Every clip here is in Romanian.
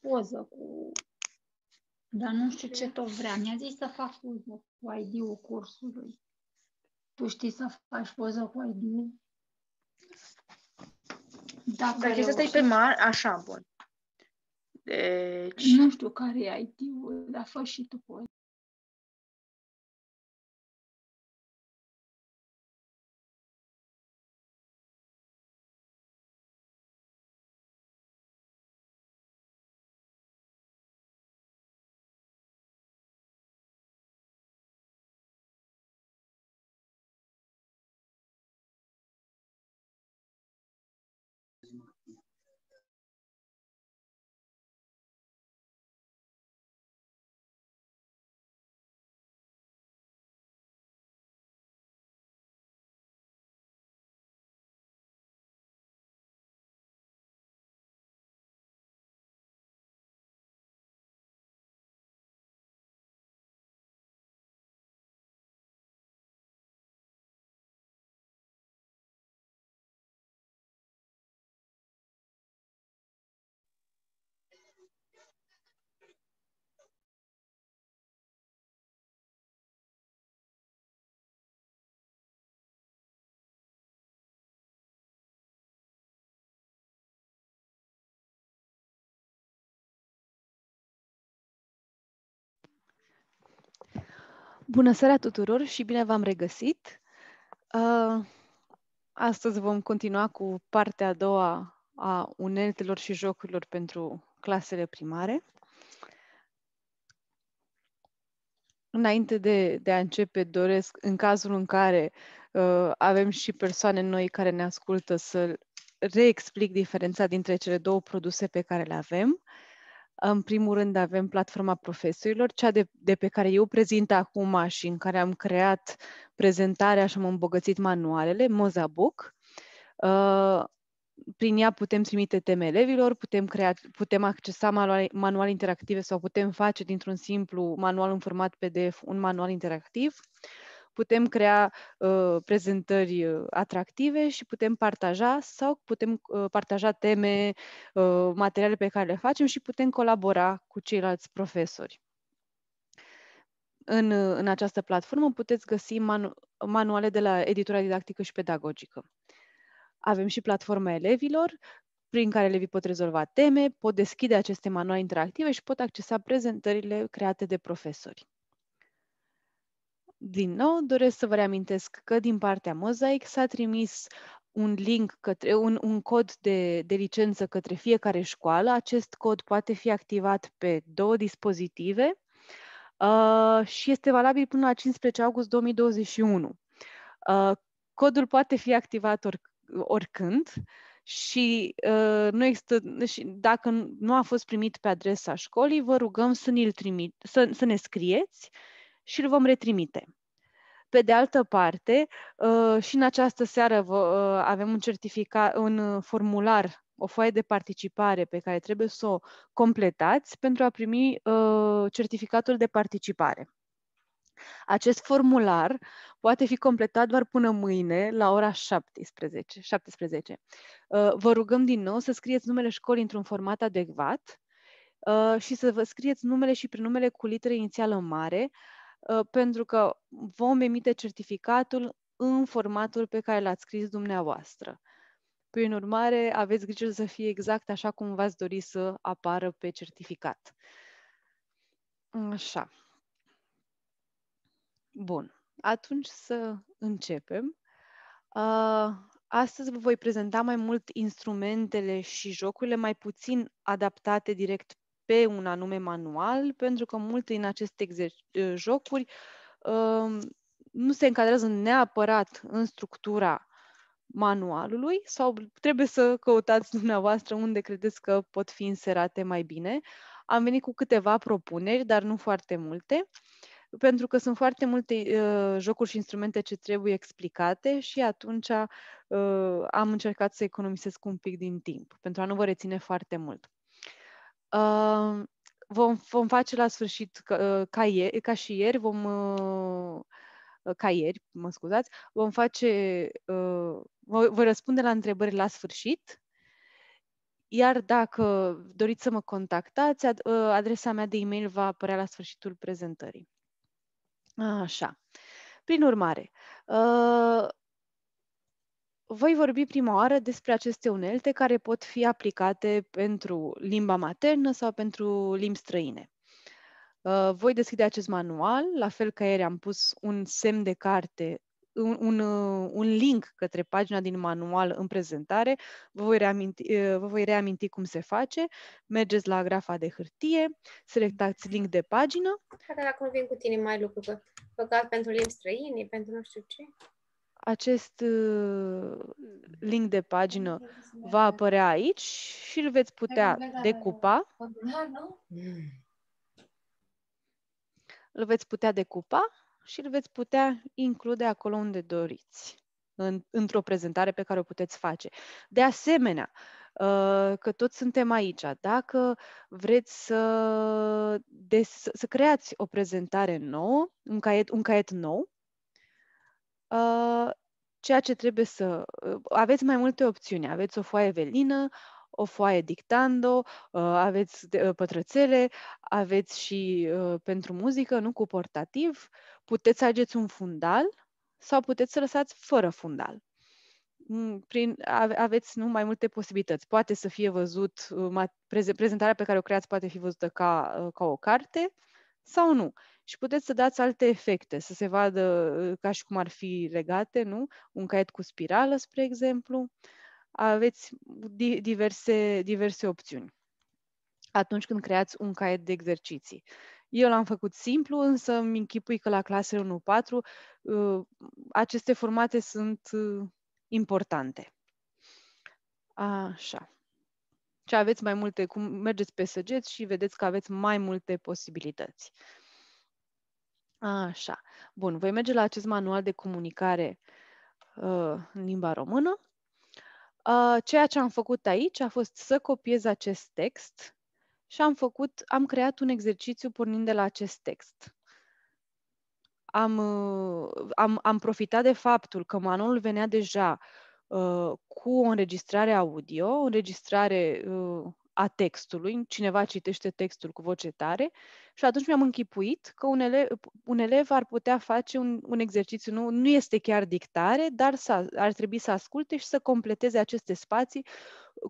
poză cu... Dar nu știu ce tot vrea. Mi-a zis să fac poză cu ID-ul cursului. Tu știi să faci poză cu ID-ul? Dacă Dar deci să asta e pe mar, așa, bun. Deci... Nu știu care e id ul dar fă și tu poză. Bună seara tuturor și bine v-am regăsit! Uh, astăzi vom continua cu partea a doua a uneltelor și jocurilor pentru clasele primare. Înainte de, de a începe, doresc, în cazul în care uh, avem și persoane noi care ne ascultă, să reexplic diferența dintre cele două produse pe care le avem. Uh, în primul rând avem platforma profesorilor, cea de, de pe care eu prezint acum și în care am creat prezentarea și am îmbogățit manualele, Mozabook. Uh, prin ea putem trimite teme elevilor, putem, crea, putem accesa manuale, manuale interactive sau putem face dintr-un simplu manual în format PDF un manual interactiv. Uh, putem crea uh, prezentări ă, atractive și putem partaja sau putem uh, partaja teme, uh, materiale pe care le facem și putem colabora cu ceilalți profesori. În, în această platformă puteți găsi manu- manuale de la editura didactică și pedagogică. Avem și platforma elevilor, prin care elevii pot rezolva teme, pot deschide aceste manuale interactive și pot accesa prezentările create de profesori. Din nou, doresc să vă reamintesc că din partea Mosaic s-a trimis un link către un, un cod de, de licență către fiecare școală. Acest cod poate fi activat pe două dispozitive uh, și este valabil până la 15 august 2021. Uh, codul poate fi activat or, oricând și, uh, nu există, și dacă nu a fost primit pe adresa școlii, vă rugăm să, trimit, să, să ne scrieți și îl vom retrimite. Pe de altă parte, uh, și în această seară uh, avem un, certificat, un uh, formular, o foaie de participare pe care trebuie să o completați pentru a primi certificatul de participare. Acest formular poate fi completat doar până mâine la ora 17. 17. Vă rugăm din nou să scrieți numele școlii într-un format adecvat și să vă scrieți numele și prenumele cu litere inițială mare, Uh, pentru că vom emite certificatul în formatul pe care l-ați scris dumneavoastră. Prin urmare, aveți grijă să fie exact așa cum v-ați dori să apară pe certificat. Așa. Bun. Atunci să începem. Uh, astăzi vă voi prezenta mai mult instrumentele și jocurile mai puțin adaptate direct pe un anume manual, pentru că multe din aceste exer- ă, jocuri ă, nu se încadrează neapărat în structura manualului sau trebuie să căutați dumneavoastră unde credeți că pot fi inserate mai bine. Am venit cu câteva propuneri, dar nu foarte multe, pentru că sunt foarte multe uh, jocuri și instrumente ce trebuie explicate și atunci uh, am încercat să economisesc un pic din timp, pentru a nu vă reține foarte mult. Uh, vom, vom face la sfârșit uh, ca, ieri, ca și ieri, vom uh, ca ieri, mă scuzați, vom face, uh, voi răspunde la întrebări la sfârșit, iar dacă doriți să mă contactați, ad, uh, adresa mea de e-mail va apărea la sfârșitul prezentării. Așa. Prin urmare, uh, voi vorbi prima oară despre aceste unelte care pot fi aplicate pentru limba maternă sau pentru limbi străine. Uh, voi deschide acest manual, la fel ca ieri am pus un semn de carte, un, un, uh, link către pagina din manual în prezentare. Vă voi, reaminti, uh, vă voi reaminti cum se face. Mergeți la grafa de hârtie, selectați link de pagină. Dacă acum vin cu tine mai lucru, că pentru limbi străine, pentru nu știu ce acest uh, link de pagină va apărea aici și îl veți putea decupa. Îl veți putea decupa și îl veți putea include acolo unde doriți, în, într-o prezentare pe care o puteți face. De asemenea, uh, că toți suntem aici, dacă vreți să, să creați o prezentare nouă, un caiet, un caiet nou, Uh, ceea ce trebuie să... Uh, aveți mai multe opțiuni. Aveți o foaie velină, o foaie dictando, uh, aveți pătrățele, aveți și pentru muzică, nu cu portativ, puteți să ageți un fundal sau puteți să lăsați fără fundal. Mm, prin, aveți nu mai multe posibilități. Poate să fie văzut, prezentarea pe care o creați poate fi văzută ca, ca o carte sau nu și puteți să dați alte efecte, să se vadă uh, ca și cum ar fi legate, nu? Un caiet cu spirală, spre exemplu. Aveți diverse, diverse opțiuni atunci când creați un caiet de exerciții. Eu l-am făcut simplu, însă îmi închipui că la clasele 1-4 uh, aceste formate sunt uh, importante. Așa. Ce aveți mai multe, cum mergeți pe săgeți și vedeți că aveți mai multe posibilități. Așa. Bun, voi merge la acest manual de comunicare uh, în limba română. Uh, ceea ce am făcut aici a fost să copiez acest text și am făcut, am creat un exercițiu pornind de la acest text. Am, uh, am, am profitat de faptul că manualul venea deja uh, cu o înregistrare audio, o înregistrare uh, a textului, cineva citește textul cu voce tare și atunci mi-am închipuit că un elev, un elev ar putea face un, un exercițiu, nu, nu este chiar dictare, dar să ar trebui să asculte și să completeze aceste spații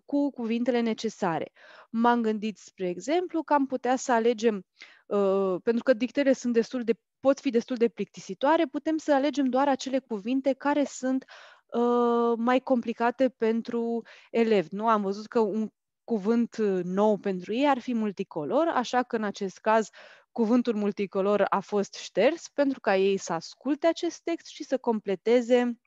cu cuvintele necesare. M-am gândit, spre exemplu, că am putea să alegem, uh, pentru că dictele sunt destul de, pot fi destul de plictisitoare, putem să alegem doar acele cuvinte care sunt uh, mai complicate pentru elevi. Nu am văzut că un cuvânt uh, nou pentru ei ar fi multicolor, așa că în acest caz cuvântul multicolor a fost șters pentru ca ei să asculte acest text și să completeze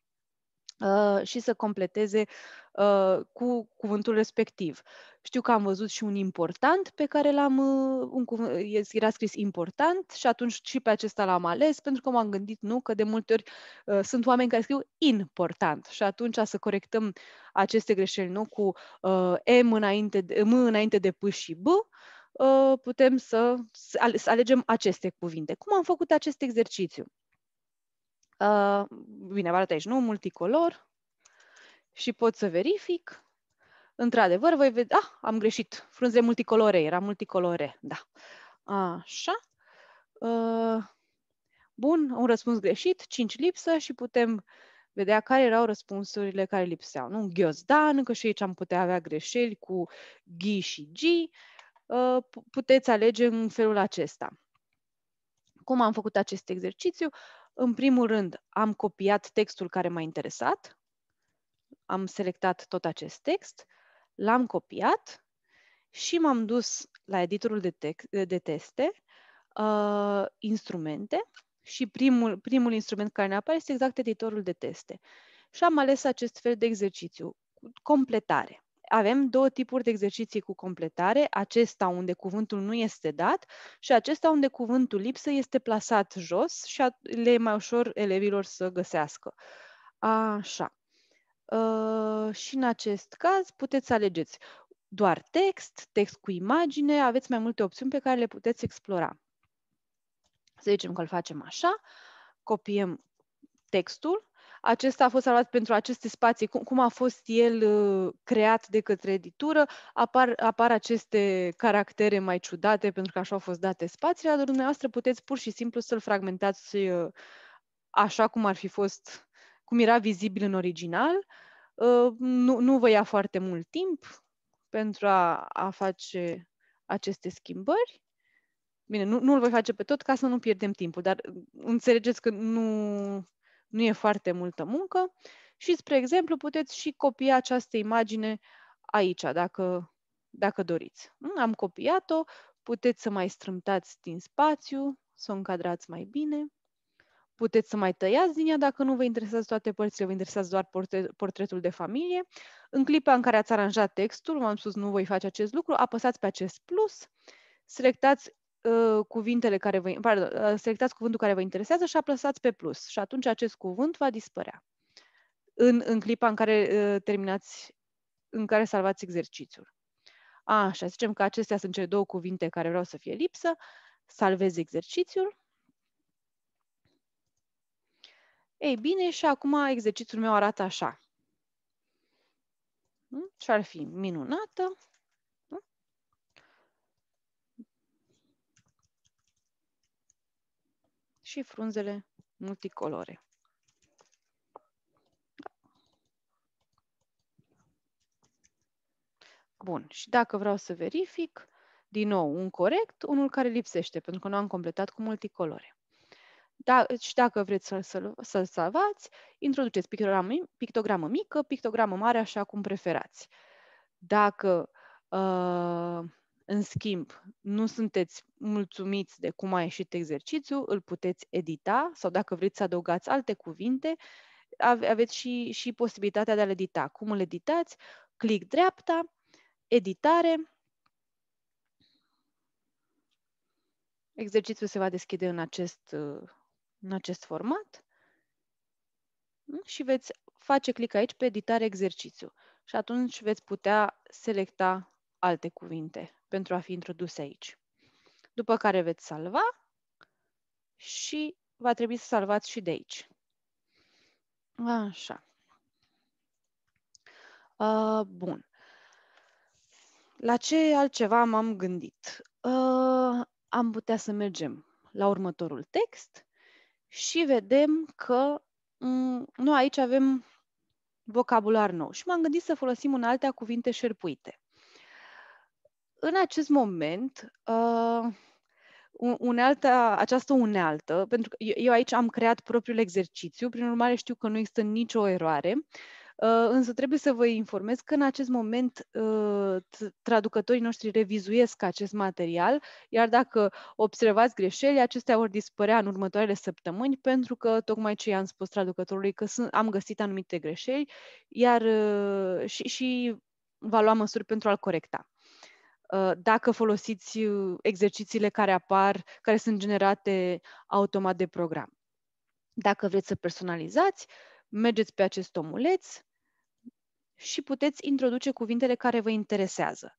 Uh, și să completeze uh, cu cuvântul respectiv. Știu că am văzut și un important pe care l-am, uh, un cuvânt, era scris important și atunci și pe acesta l-am ales pentru că m-am gândit, nu, că de multe ori uh, sunt oameni care scriu important și atunci să corectăm aceste greșeli, nu, cu uh, M înainte de, M înainte de P și B, uh, putem să, să alegem aceste cuvinte. Cum am făcut acest exercițiu? Uh, bine, vă arăt aici, nu? Multicolor. Și pot să verific. Într-adevăr, voi vedea... Ah, am greșit. Frunze multicolore. Era multicolore. Da. Așa. Uh, bun, un răspuns greșit, 5 lipsă și putem vedea care erau răspunsurile care lipseau. Nu? Ghiozdan, încă și aici am putea avea greșeli cu ghi și g Uh, puteți alege în felul acesta. Cum am făcut acest exercițiu? În primul rând, am copiat textul care m-a interesat, am selectat tot acest text, l-am copiat și m-am dus la editorul de, text, de teste, uh, instrumente și primul, primul instrument care ne apare este exact editorul de teste. Și am ales acest fel de exercițiu, completare avem două tipuri de exerciții cu completare, acesta unde cuvântul nu este dat și acesta unde cuvântul lipsă este plasat jos și le e mai ușor elevilor să găsească. Așa. Uh, și în acest caz puteți să alegeți doar text, text cu imagine, aveți mai multe opțiuni pe care le puteți explora. Să zicem că îl facem așa, copiem textul, acesta a fost salvat pentru aceste spații, cum, cum a fost el uh, creat de către editură, apar, apar aceste caractere mai ciudate pentru că așa au fost date spațiile, dar dumneavoastră puteți pur și simplu să-l fragmentați uh, așa cum ar fi fost, cum era vizibil în original. Uh, nu, nu vă ia foarte mult timp pentru a, a face aceste schimbări. Bine, nu, nu-l voi face pe tot ca să nu pierdem timpul, dar înțelegeți că nu nu e foarte multă muncă și, spre exemplu, puteți și copia această imagine aici, dacă, dacă doriți. Mm, am copiat-o, puteți să mai strâmtați din spațiu, să o încadrați mai bine, puteți să mai tăiați din ea dacă nu vă interesează toate părțile, vă interesează doar portretul de familie. În clipa în care ați aranjat textul, v-am spus nu voi face acest lucru, apăsați pe acest plus, selectați Uh, cuvintele care vă, pardon, uh, selectați cuvântul care vă interesează și apăsați pe plus și atunci acest cuvânt va dispărea în, în clipa în care uh, terminați, în care salvați exercițiul. Așa, zicem că acestea sunt cele două cuvinte care vreau să fie lipsă. Salvez exercițiul. Ei bine, și acum exercițiul meu arată așa. Hm? Și ar fi minunată. și frunzele multicolore. Bun, și dacă vreau să verific, din nou, un corect, unul care lipsește, pentru că nu am completat cu multicolore. Da, și dacă vreți să-l să, să salvați, introduceți pictogramă, pictogramă mică, pictogramă mare, așa cum preferați. Dacă uh, în schimb, nu sunteți mulțumiți de cum a ieșit exercițiul, îl puteți edita sau dacă vreți să adăugați alte cuvinte, aveți și, și posibilitatea de a-l edita. Cum îl editați? Clic dreapta, editare, exercițiul se va deschide în acest, în acest format și veți face clic aici pe editare exercițiu și atunci veți putea selecta alte cuvinte pentru a fi introduse aici. După care veți salva și va trebui să salvați și de aici. Așa. Uh, bun. La ce altceva m-am gândit? Uh, am putea să mergem la următorul text și vedem că mm, noi aici avem vocabular nou și m-am gândit să folosim în altea cuvinte șerpuite în acest moment, uh, unealta, această unealtă, pentru că eu aici am creat propriul exercițiu, prin urmare știu că nu există nicio eroare, uh, însă trebuie să vă informez că în acest moment uh, traducătorii noștri revizuiesc acest material, iar dacă observați greșeli, acestea vor dispărea în următoarele săptămâni, pentru că tocmai ce i-am spus traducătorului că sunt, am găsit anumite greșeli, iar uh, și, și va lua măsuri pentru a-l corecta. Uh, dacă folosiți uh, exercițiile care apar, care sunt generate automat de program. Dacă vreți să personalizați, mergeți pe acest omuleț și puteți introduce cuvintele care vă interesează.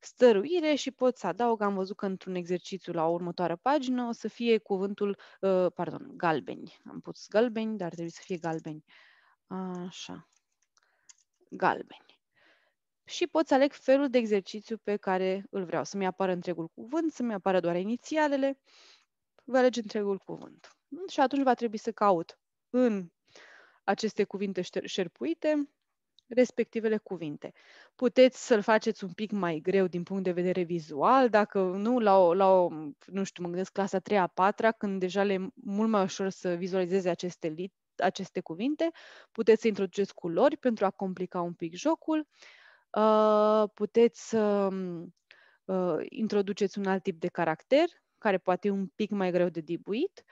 Stăruire și pot să adaug, am văzut că într-un exercițiu la următoarea pagină o să fie cuvântul, uh, pardon, galbeni. Am pus galbeni, dar trebuie să fie galbeni. Așa, galbeni și pot să aleg felul de exercițiu pe care îl vreau. Să-mi apară întregul cuvânt, să-mi apară doar inițialele, voi alege întregul cuvânt. Și atunci va trebui să caut în aceste cuvinte șerpuite respectivele cuvinte. Puteți să-l faceți un pic mai greu din punct de vedere vizual, dacă nu, la o, la o nu știu, mă gândesc clasa 3 a 4 când deja le e mult mai ușor să vizualizeze aceste, lit, aceste cuvinte, puteți să introduceți culori pentru a complica un pic jocul. Uh, Uh, puteți să um, uh, introduceți un alt tip de caracter, care poate e un pic mai greu de dibuit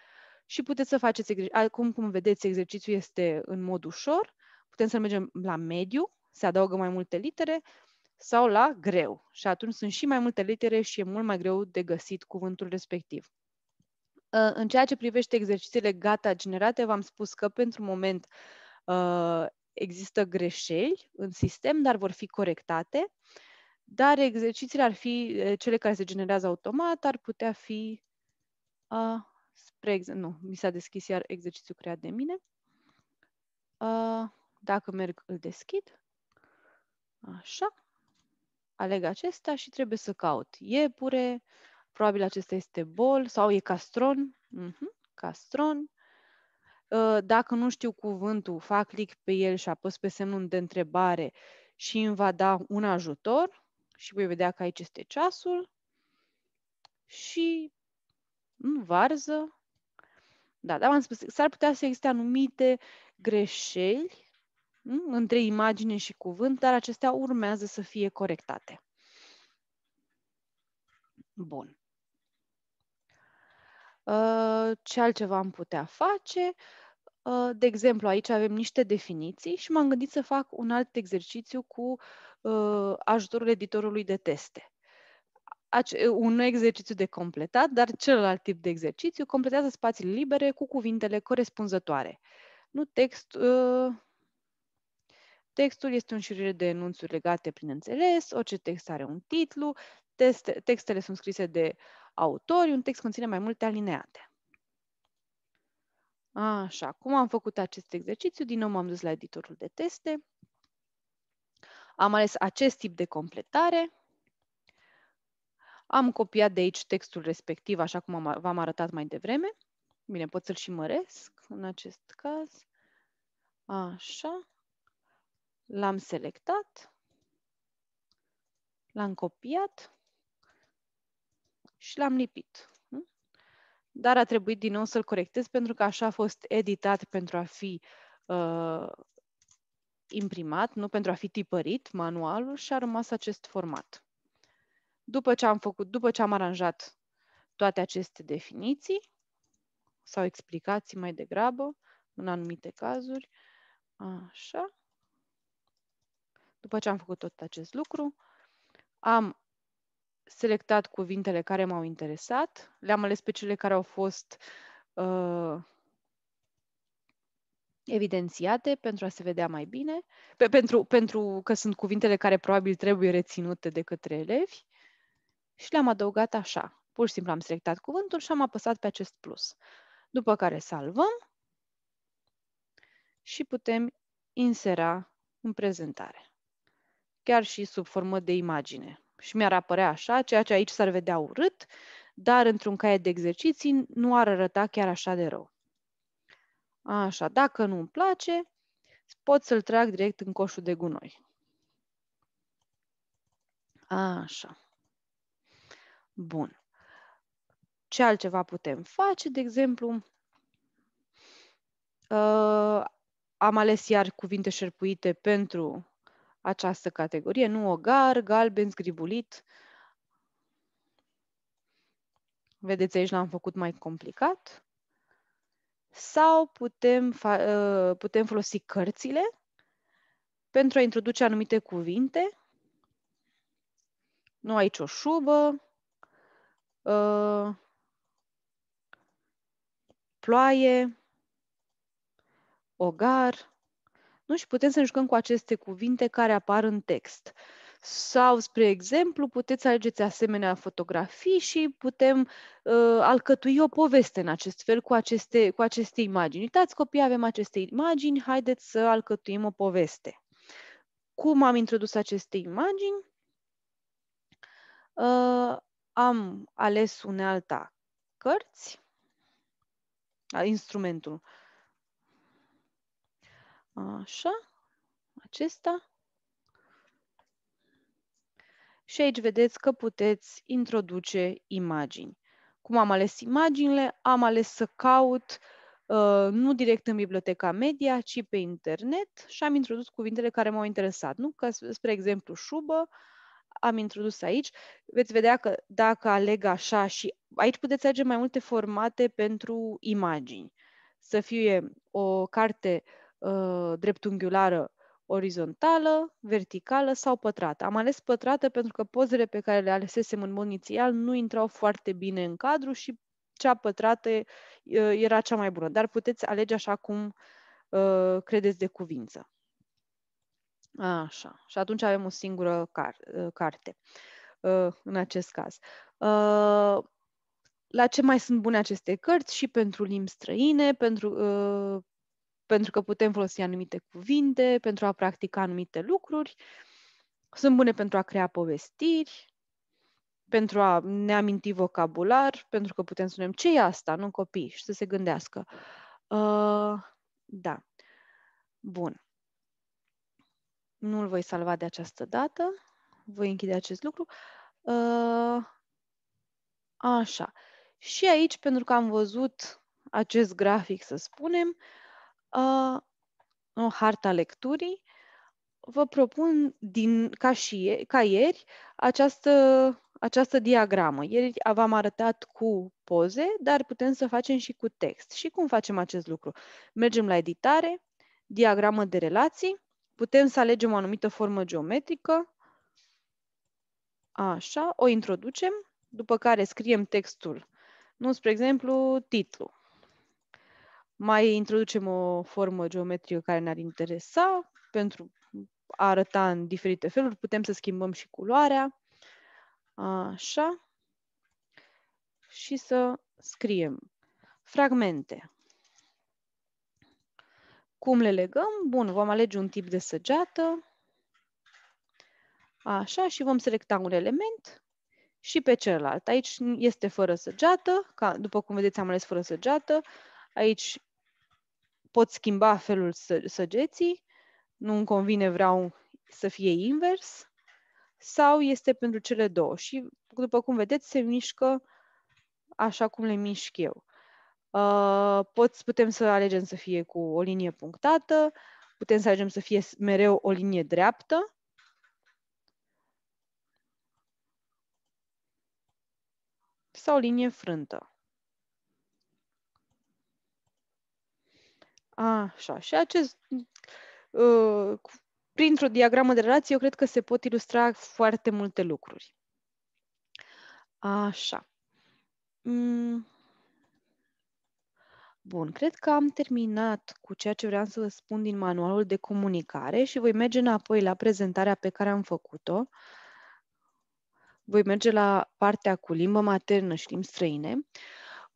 și puteți să faceți, acum cum vedeți, exercițiul este în mod ușor, putem să mergem la mediu, se adaugă mai multe litere, sau la greu. Și atunci sunt și mai multe litere și e mult mai greu de găsit cuvântul respectiv. Uh, în ceea ce privește exercițiile gata generate, v-am spus că pentru moment există greșeli în sistem, dar vor fi corectate, dar exercițiile ar fi, eh, cele care se generează automat, ar putea fi, uh, spre exemplu, nu, mi s-a deschis iar exercițiul creat de mine. Uh, dacă merg, îl deschid. Așa. Aleg acesta și trebuie să caut iepure, probabil acesta este bol sau e castron. Uh mhm, -huh. Castron. Ă, dacă nu știu cuvântul, fac click pe el și apăs pe semnul de întrebare și îmi va da un ajutor și voi vedea că aici este ceasul și în varză. Da, dar am spus, s-ar putea să existe anumite greșeli între imagine și cuvânt, dar acestea urmează să fie corectate. Bun. Ă, ce altceva am putea face? Ă, de exemplu, aici avem niște definiții și m-am gândit să fac un alt exercițiu cu ă, ajutorul editorului de teste. Un exercițiu de completat, dar celălalt tip de exercițiu completează spațiile libere cu cuvintele corespunzătoare. Nu text, ă, Textul este un șirire de enunțuri legate prin înțeles, orice text are un titlu, teste, textele sunt scrise de autori, un text conține mai multe alineate. Așa, cum am făcut acest exercițiu? Din nou m-am dus la editorul de teste. Am ales acest tip de completare. Am copiat de aici textul respectiv, așa cum v-am arătat mai devreme. Bine, pot să-l și măresc în acest caz. Așa. L-am selectat. L-am copiat și l-am lipit dar a trebuit din nou să-l corectez pentru că așa a fost editat pentru a fi uh, imprimat, nu pentru a fi tipărit manualul și a rămas acest format. După ce am făcut, după ce am aranjat toate aceste definiții sau explicații mai degrabă, în anumite cazuri, așa, după ce am făcut tot acest lucru, am selectat cuvintele care m-au interesat, le-am ales pe cele care au fost uh, evidențiate pentru a se vedea mai bine, pe, pentru, pentru că sunt cuvintele care probabil trebuie reținute de către elevi și le-am adăugat așa. Pur și simplu am selectat cuvântul și am apăsat pe acest plus. După care salvăm și putem insera în prezentare, chiar și sub formă de imagine și mi-ar apărea așa, ceea ce aici s-ar vedea urât, dar într-un caiet de exerciții nu ar arăta chiar așa de rău. Așa, dacă nu îmi place, pot să-l trag direct în coșul de gunoi. Așa. Bun. Ce altceva putem face? De exemplu, uh, am ales iar cuvinte șerpuite pentru această categorie, nu ogar, galben, zgribulit. Vedeți, aici l-am făcut mai complicat. Sau putem, uh, putem folosi cărțile pentru a introduce anumite cuvinte. Nu aici o șubă, uh, ploaie, ogar, nu? Și putem să ne jucăm cu aceste cuvinte care apar în text. Sau, spre exemplu, puteți alegeți asemenea fotografii și putem uh, alcătui o poveste în acest fel cu aceste, cu aceste imagini. Uitați, copii, avem aceste imagini, haideți să alcătuim o poveste. Cum am introdus aceste imagini? Uh, am ales unealta cărți, instrumentul Așa, acesta. Și aici vedeți că puteți introduce imagini. Cum am ales imaginile? Am ales să caut uh, nu direct în biblioteca media, ci pe internet și am introdus cuvintele care m-au interesat. Nu? Că, spre exemplu, șubă, am introdus aici. Veți vedea că dacă aleg așa și aici puteți alege mai multe formate pentru imagini. Să fie o carte uh, Uh, dreptunghiulară orizontală, verticală sau pătrată. Am ales pătrată pentru că pozele pe care le alesesem în mod inițial nu intrau foarte bine în cadru și cea pătrată uh, era cea mai bună, dar puteți alege așa cum uh, credeți de cuvință. Așa. Și atunci avem o singură car- carte în acest caz. La ce mai sunt bune aceste cărți? Și pentru limbi străine, pentru pentru că putem folosi anumite cuvinte, pentru a practica anumite lucruri, sunt bune pentru a crea povestiri, pentru a ne aminti vocabular, pentru că putem spune ce e asta, nu copii, și să se gândească. Uh, da. Bun. Nu-l voi salva de această dată. Voi închide acest lucru. Uh, așa. Și aici, pentru că am văzut acest grafic, să spunem, uh, o harta lecturii, vă propun din, ca, și, ca ieri această, această diagramă. Ieri v-am arătat cu poze, dar putem să facem și cu text. Și cum facem acest lucru? Mergem la editare, diagramă de relații, putem să alegem o anumită formă geometrică, așa, o introducem, după care scriem textul, nu, spre exemplu, titlu mai introducem o formă geometrică care ne-ar interesa pentru a arăta în diferite feluri. Putem să schimbăm și culoarea. Așa. Și să scriem fragmente. Cum le legăm? Bun, vom alege un tip de săgeată. Așa, și vom selecta un element și pe celălalt. Aici este fără săgeată, ca, după cum vedeți am ales fără săgeată. Aici pot schimba felul să, săgeții, nu-mi convine, vreau să fie invers, sau este pentru cele două. Și, după cum vedeți, se mișcă așa cum le mișc eu. Uh, pot, putem să alegem să fie cu o linie punctată, putem să alegem să fie mereu o linie dreaptă, sau linie frântă. Așa, și acest, uh, printr-o diagramă de relații, eu cred că se pot ilustra foarte multe lucruri. Așa. Mm. Bun, cred că am terminat cu ceea ce vreau să vă spun din manualul de comunicare și voi merge înapoi la prezentarea pe care am făcut-o. Voi merge la partea cu limbă maternă și limbi străine. Uh,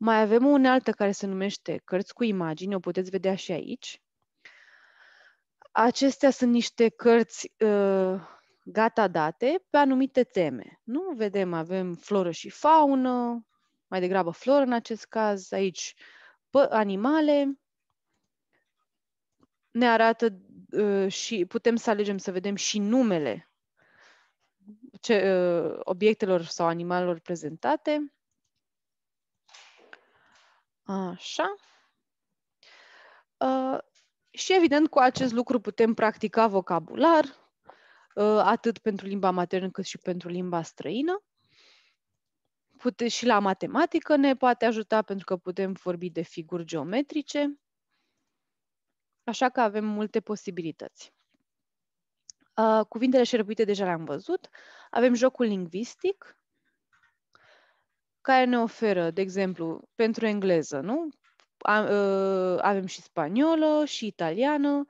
mai avem o unealtă care se numește cărți cu imagini, o puteți vedea și aici. Acestea sunt niște cărți uh, gata date pe anumite teme. Nu vedem, avem floră și faună, mai degrabă floră în acest caz, aici animale. Ne arată uh, și putem să alegem să vedem și numele ce, uh, obiectelor sau animalelor prezentate. Așa. Uh, și evident cu acest lucru putem practica vocabular, uh, atât pentru limba maternă cât și pentru limba străină. Pute- și la matematică ne poate ajuta pentru că putem vorbi de figuri geometrice, așa că avem multe posibilități. Uh, cuvintele șerpuite deja le-am văzut. Avem jocul lingvistic, care ne oferă, de exemplu, pentru engleză, nu? Ă, avem și spaniolă și italiană,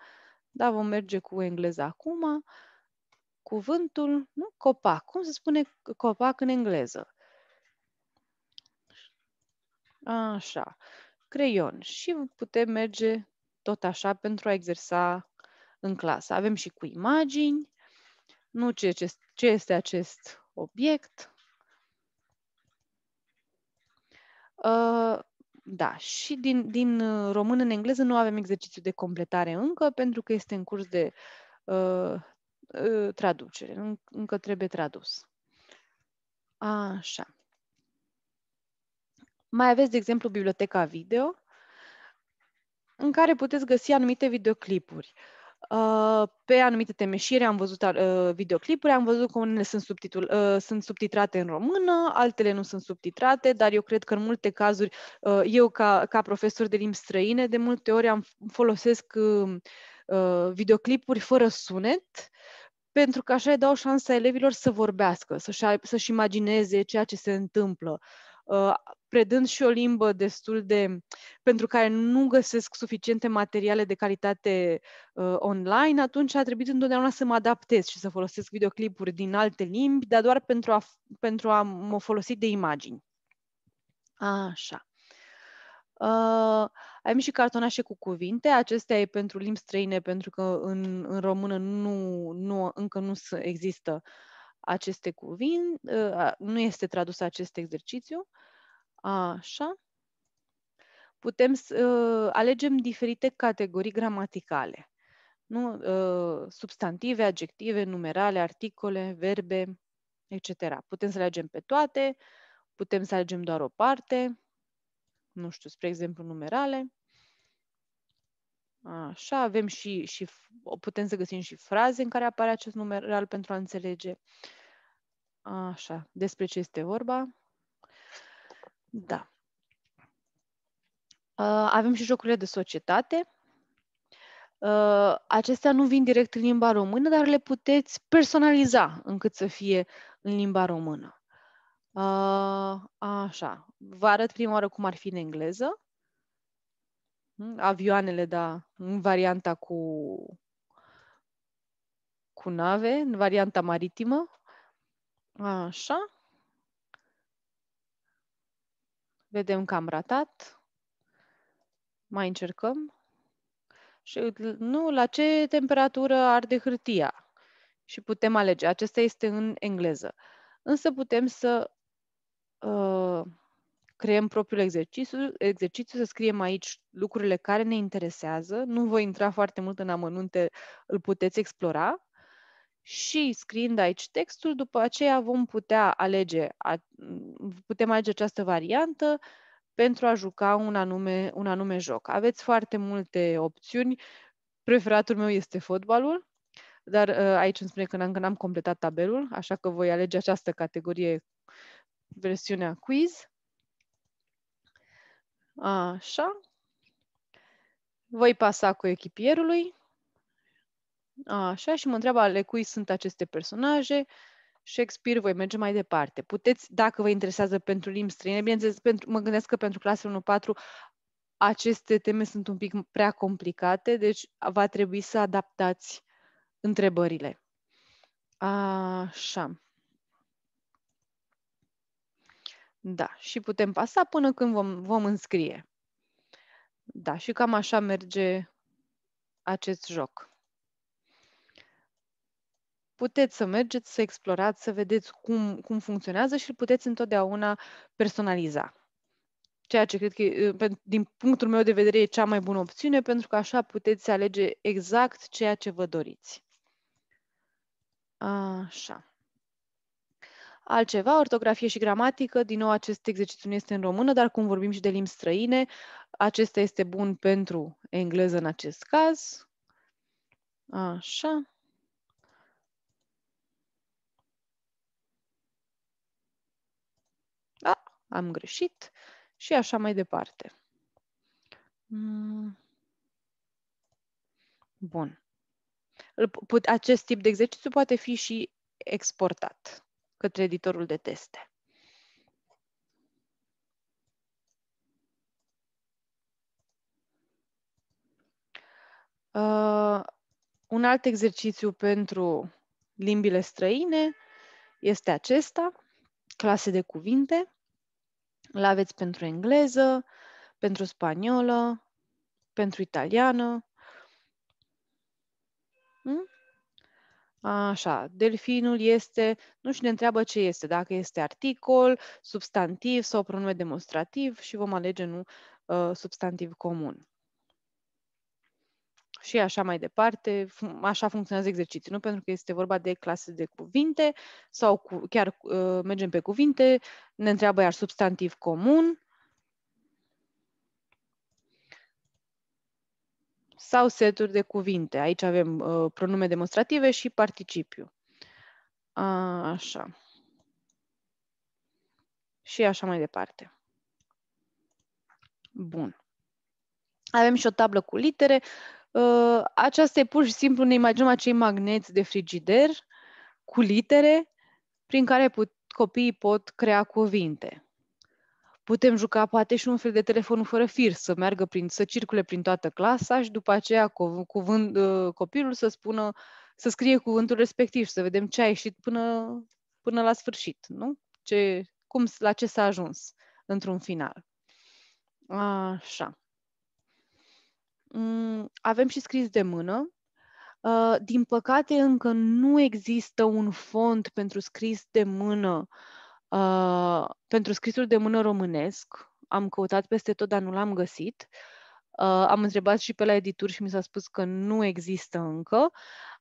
da, vom merge cu engleza acum. Cuvântul, nu? Copac. Cum se spune copac în engleză? Așa. Creion. Și putem merge tot așa pentru a exersa în clasă. Avem și cu imagini, nu ce, ce, ce este acest obiect, Ă, da, și din, din ă, român în engleză nu avem exercițiu de completare încă, pentru că este în curs de uh, uh, traducere. Încă trebuie tradus. Așa. Mai aveți, de exemplu, biblioteca video, în care puteți găsi anumite videoclipuri. Uh, Uh, pe anumite temeșiri am văzut uh, videoclipuri, am văzut că unele sunt, subtitul, uh, sunt subtitrate în română, altele nu sunt subtitrate, dar eu cred că în multe cazuri, eu ca, ca profesor de limbi străine, de multe ori am folosesc um, videoclipuri fără sunet, pentru că așa îi dau șansa elevilor să vorbească, să-și, să-și imagineze ceea ce se întâmplă, Uh, predând și o limbă destul de. pentru care nu găsesc suficiente materiale de calitate uh, online, atunci a trebuit întotdeauna să mă adaptez și să folosesc videoclipuri din alte limbi, dar doar pentru a, pentru a mă folosi de imagini. Așa. Uh, avem și cartonașe cu cuvinte. Acestea e pentru limbi străine, pentru că în, în română nu, nu, încă nu există aceste cuvinte, ă, nu este tradus acest exercițiu. Așa. Putem să ă, alegem diferite categorii gramaticale. Nu? Ă, substantive, adjective, numerale, articole, verbe, etc. Putem să le alegem pe toate, putem să alegem doar o parte, nu știu, spre exemplu, numerale. Așa, avem și, și putem să găsim și fraze în care apare acest numeral pentru a înțelege. Uh, Așa, despre ce este vorba? Da. Uh, avem și jocurile de societate. Uh, acestea nu vin direct în limba română, dar le puteți personaliza încât să fie în limba română. Uh, așa, vă arăt prima oară cum ar fi în engleză. Hmm, avioanele, da, în varianta cu, cu nave, în varianta maritimă, Așa. Vedem că am ratat. Mai încercăm. Și nu, la ce temperatură arde hârtia? Și putem alege. Acesta este în engleză. Însă putem să uh, creăm propriul exercițiu, exercițiu, să scriem aici lucrurile care ne interesează. Nu voi intra foarte mult în amănunte, îl puteți explora și scriind aici textul, după aceea vom putea alege, putem alege această variantă pentru a juca un anume, un anume joc. Aveți foarte multe opțiuni. Preferatul meu este fotbalul, dar ă, aici îmi spune că încă n-am completat tabelul, așa că voi alege această categorie, versiunea quiz. Așa. Voi pasa cu echipierului Așa, și mă întreabă ale cui sunt aceste personaje. Shakespeare, voi merge mai departe. Puteți, dacă vă interesează pentru limbi străine, bineînțeles, pentru, mă gândesc că pentru clasa 1-4 aceste teme sunt un pic prea complicate, deci va trebui să adaptați întrebările. Așa. Da, și putem pasa până când vom, vom înscrie. Da, și cam așa merge acest joc puteți să mergeți, să explorați, să vedeți cum, cum funcționează și îl puteți întotdeauna personaliza. Ceea ce cred că, din punctul meu de vedere, e cea mai bună opțiune, pentru că așa puteți alege exact ceea ce vă doriți. Așa. Altceva, ortografie și gramatică, din nou acest exercițiu nu este în română, dar cum vorbim și de limbi străine, acesta este bun pentru engleză în acest caz. Așa. am greșit și așa mai departe. Mm. Bun. Acest tip de exercițiu poate fi și exportat către editorul de teste. Uh, un alt exercițiu pentru limbile străine este acesta, clase de cuvinte. Îl aveți pentru engleză, pentru spaniolă, pentru italiană. Hmm? Așa, delfinul este, nu știu ne întreabă ce este, dacă este articol, substantiv sau pronume demonstrativ și vom alege nu uh, substantiv comun și așa mai departe. Așa funcționează exercițiul, nu? Pentru că este vorba de clase de cuvinte sau cu, chiar uh, mergem pe cuvinte, ne întreabă iar substantiv comun sau seturi de cuvinte. Aici avem uh, pronume demonstrative și participiu. A, așa. Și așa mai departe. Bun. Avem și o tablă cu litere. Uh, Uh, aceasta e pur și simplu, ne imaginăm acei magneți de frigider cu litere prin care put, copiii pot crea cuvinte. Putem juca poate și un fel de telefon fără fir, să meargă prin, să circule prin toată clasa și după aceea cuv, cuvânt, uh, copilul să spună, să scrie cuvântul respectiv și să vedem ce a ieșit până, până la sfârșit, nu? Ce, cum, la ce s-a ajuns într-un final. Așa. Mm, avem și scris de mână. Uh, din păcate, încă nu există un fond pentru scris de mână, uh, pentru scrisul de mână românesc. Am căutat peste tot, dar nu l-am găsit. Uh, am întrebat și pe la edituri și mi s-a spus că nu există încă.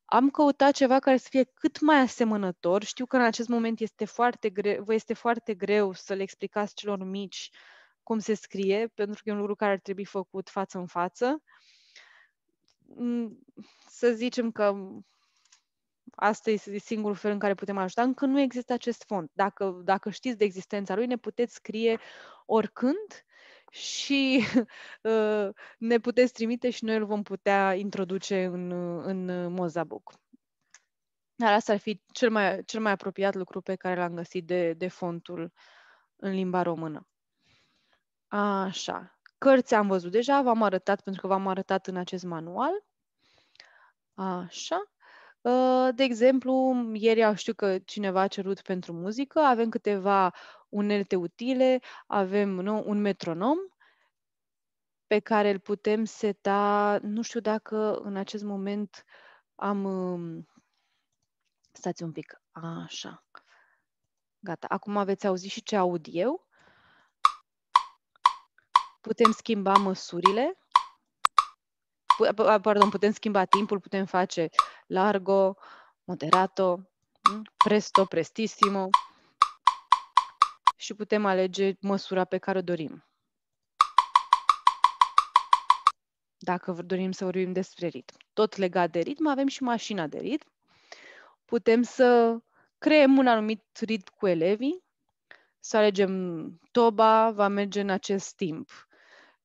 Am căutat ceva care să fie cât mai asemănător. Știu că în acest moment este foarte greu, vă este foarte greu să le explicați celor mici uh, cum se scrie, pentru că e un lucru care ar trebui făcut față în față. Mm, să zicem că asta este singurul fel în care putem ajuta, încă nu există acest fond. Dacă, dacă știți de existența lui, ne puteți scrie oricând și uh, ne puteți trimite și noi îl vom putea introduce în, în Mozabook. Dar asta ar fi cel mai, cel mai apropiat lucru pe care l-am găsit de, de fontul în limba română. Așa. Cărți am văzut deja, v-am arătat pentru că v-am arătat în acest manual. Așa. Uh, de exemplu, ieri știu că cineva a cerut pentru muzică, avem câteva unelte utile, avem nu, un metronom pe care îl putem seta, nu știu dacă în acest moment am... Um, stați un pic, așa. Gata, acum veți auzi și ce aud eu putem schimba măsurile, pardon, putem schimba timpul, putem face largo, moderato, presto, prestissimo și putem alege măsura pe care o dorim. Dacă dorim să vorbim despre ritm. Tot legat de ritm, avem și mașina de ritm. Putem să creăm un anumit ritm cu elevii, să alegem toba, va merge în acest timp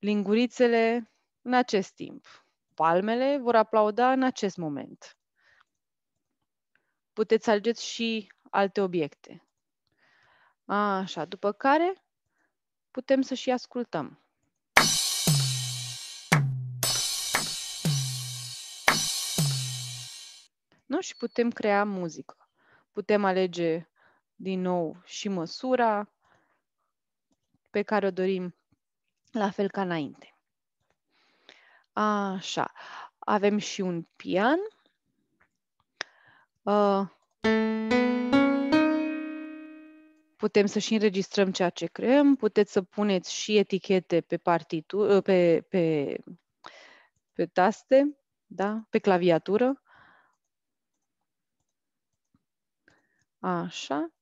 lingurițele în acest timp. Palmele vor aplauda în acest moment. Puteți alegeți și alte obiecte. Așa, după care putem să și ascultăm. Nu? Și putem crea muzică. Putem alege din nou și măsura pe care o dorim la fel ca înainte. Așa, avem și un pian. Uh, putem să și înregistrăm ceea ce creăm, puteți să puneți și etichete pe, partitu- uh, pe, pe, pe taste, da? pe claviatură. Așa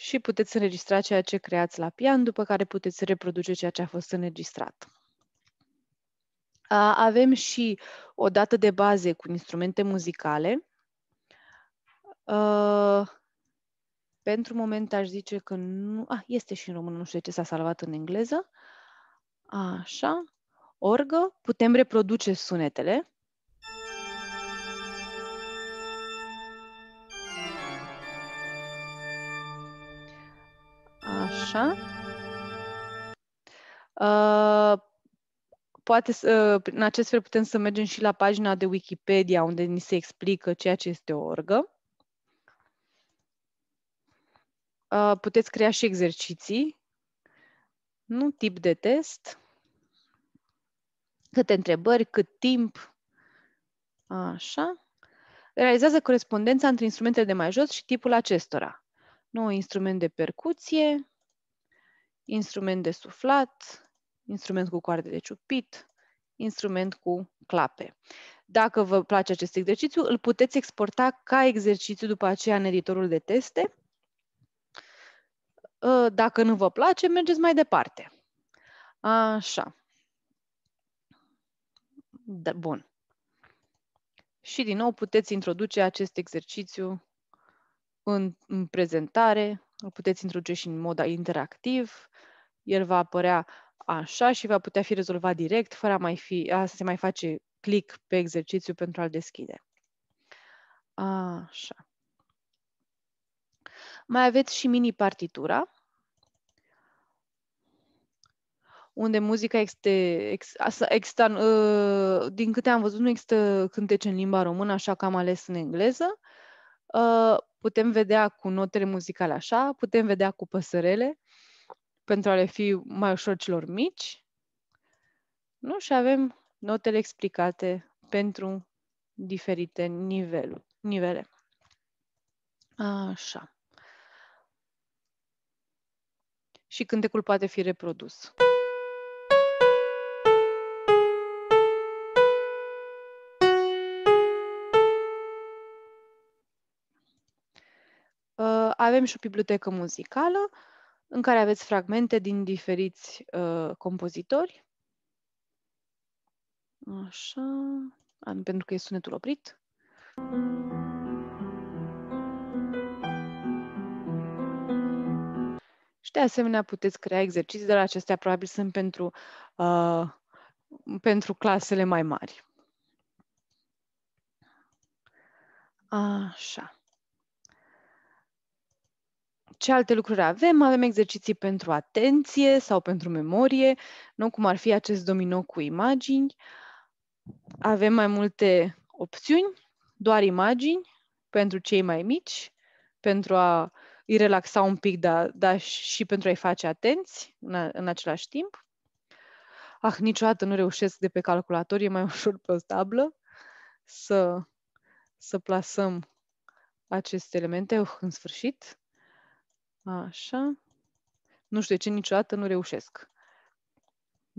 și puteți înregistra ceea ce creați la pian, după care puteți reproduce ceea ce a fost înregistrat. Avem și o dată de baze cu instrumente muzicale. Pentru moment aș zice că nu... Ah, este și în română, nu știu de ce s-a salvat în engleză. Așa, orgă, putem reproduce sunetele. așa. Uh, poate să, în uh, acest fel putem să mergem și la pagina de Wikipedia unde ni se explică ceea ce este o orgă. Uh, puteți crea și exerciții, nu tip de test, câte întrebări, cât timp, așa. Realizează corespondența între instrumentele de mai jos și tipul acestora. Nou instrument de percuție, instrument de suflat, instrument cu coarde de ciupit, instrument cu clape. Dacă vă place acest exercițiu, îl puteți exporta ca exercițiu după aceea în editorul de teste. Uh, dacă nu vă place, mergeți mai departe. Așa. Da, bun. Și din nou puteți introduce acest exercițiu în, în prezentare, îl puteți introduce și în mod interactiv. El va apărea așa și va putea fi rezolvat direct, fără a, mai fi, a se mai face click pe exercițiu pentru a-l deschide. Așa. Mai aveți și mini-partitura, unde muzica este, ex, exista, uh, din câte am văzut, nu există cântece în limba română, așa că am ales în engleză. Uh, putem vedea cu notele muzicale așa, putem vedea cu păsărele, pentru a le fi mai ușor celor mici. Nu? Și avem notele explicate pentru diferite niveluri, nivele. Așa. Și cântecul poate fi reprodus. avem și o bibliotecă muzicală în care aveți fragmente din diferiți uh, compozitori. Așa, am, pentru că e sunetul oprit. Și de asemenea puteți crea exerciții, dar acestea probabil sunt pentru, uh, pentru clasele mai mari. Așa ce alte lucruri avem? Avem exerciții pentru atenție sau pentru memorie, nu? cum ar fi acest domino cu imagini. Avem mai multe opțiuni, doar imagini pentru cei mai mici, pentru a îi relaxa un pic, dar da, și pentru a-i face atenți în, în același timp. Ah, niciodată nu reușesc de pe calculator, e mai ușor pe o tablă să, să plasăm aceste elemente, uh, în sfârșit. Așa. Nu știu de ce niciodată nu reușesc.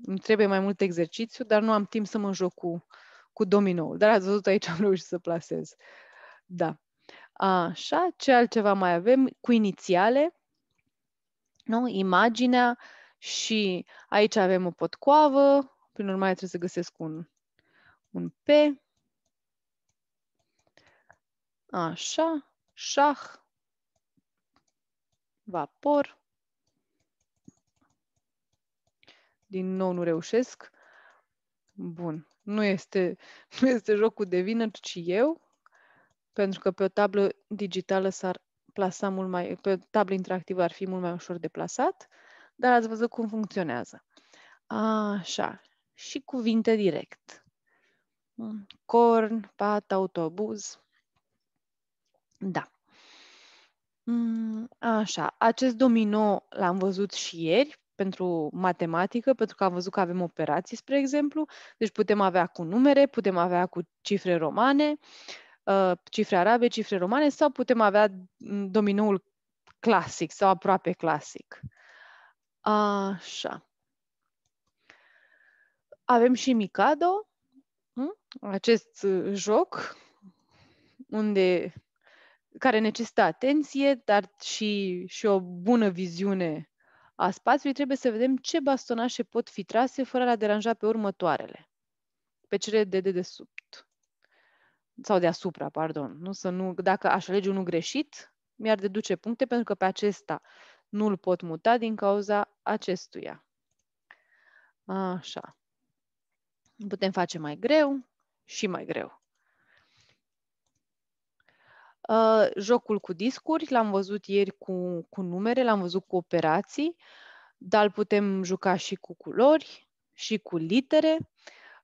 Îmi trebuie mai mult exercițiu, dar nu am timp să mă joc cu, cu dominoul. Dar ați văzut aici am reușit să plasez. Da. Așa, ce altceva mai avem? Cu inițiale, nu? imaginea și aici avem o potcoavă, prin urmare trebuie să găsesc un, un P. Așa, șah, vapor. Din nou nu reușesc. Bun. Nu este, nu este jocul de vină, ci eu, pentru că pe o tablă digitală s-ar plasa mult mai, pe o tablă interactivă ar fi mult mai ușor de plasat, dar ați văzut cum funcționează. Așa, și cuvinte direct. Mm, corn, pat, autobuz. Da. Mm, așa, acest domino l-am văzut și ieri pentru matematică, pentru că am văzut că avem operații, spre exemplu, deci putem avea cu numere, putem avea cu cifre romane, uh, cifre arabe, cifre romane sau putem avea mm, dominoul clasic sau aproape clasic. Așa. Avem și Mikado, mm, acest uh, joc unde care necesită atenție, dar și, și o bună viziune a spațiului, trebuie să vedem ce bastonașe pot fi trase fără a deranja pe următoarele, pe cele de dedesubt sau deasupra, pardon. Nu să nu, dacă aș alege unul greșit, mi-ar deduce puncte pentru că pe acesta nu îl pot muta din cauza acestuia. Așa. Putem face mai greu și mai greu. Ă, jocul cu discuri, l-am văzut ieri cu, cu numere, l-am văzut cu operații, dar îl putem juca și cu culori, și cu litere,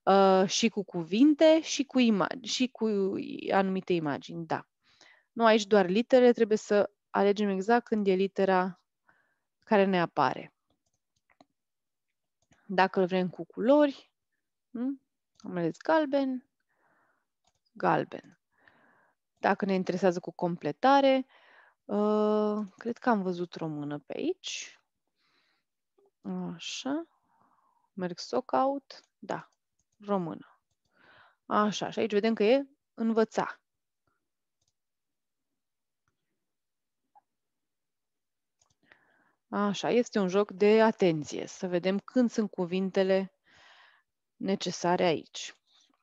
uh, și cu cuvinte, și cu, ima- și cu anumite imagini, da. Nu aici doar litere, trebuie să alegem exact când e litera care ne apare. Dacă îl vrem cu culori, am hm, ales galben, galben. Dacă ne interesează cu completare, uh, cred că am văzut română pe aici. Așa. Merg să o caut. Da, română. Așa, și aici vedem că e învăța. Așa, este un joc de atenție, să vedem când sunt cuvintele necesare aici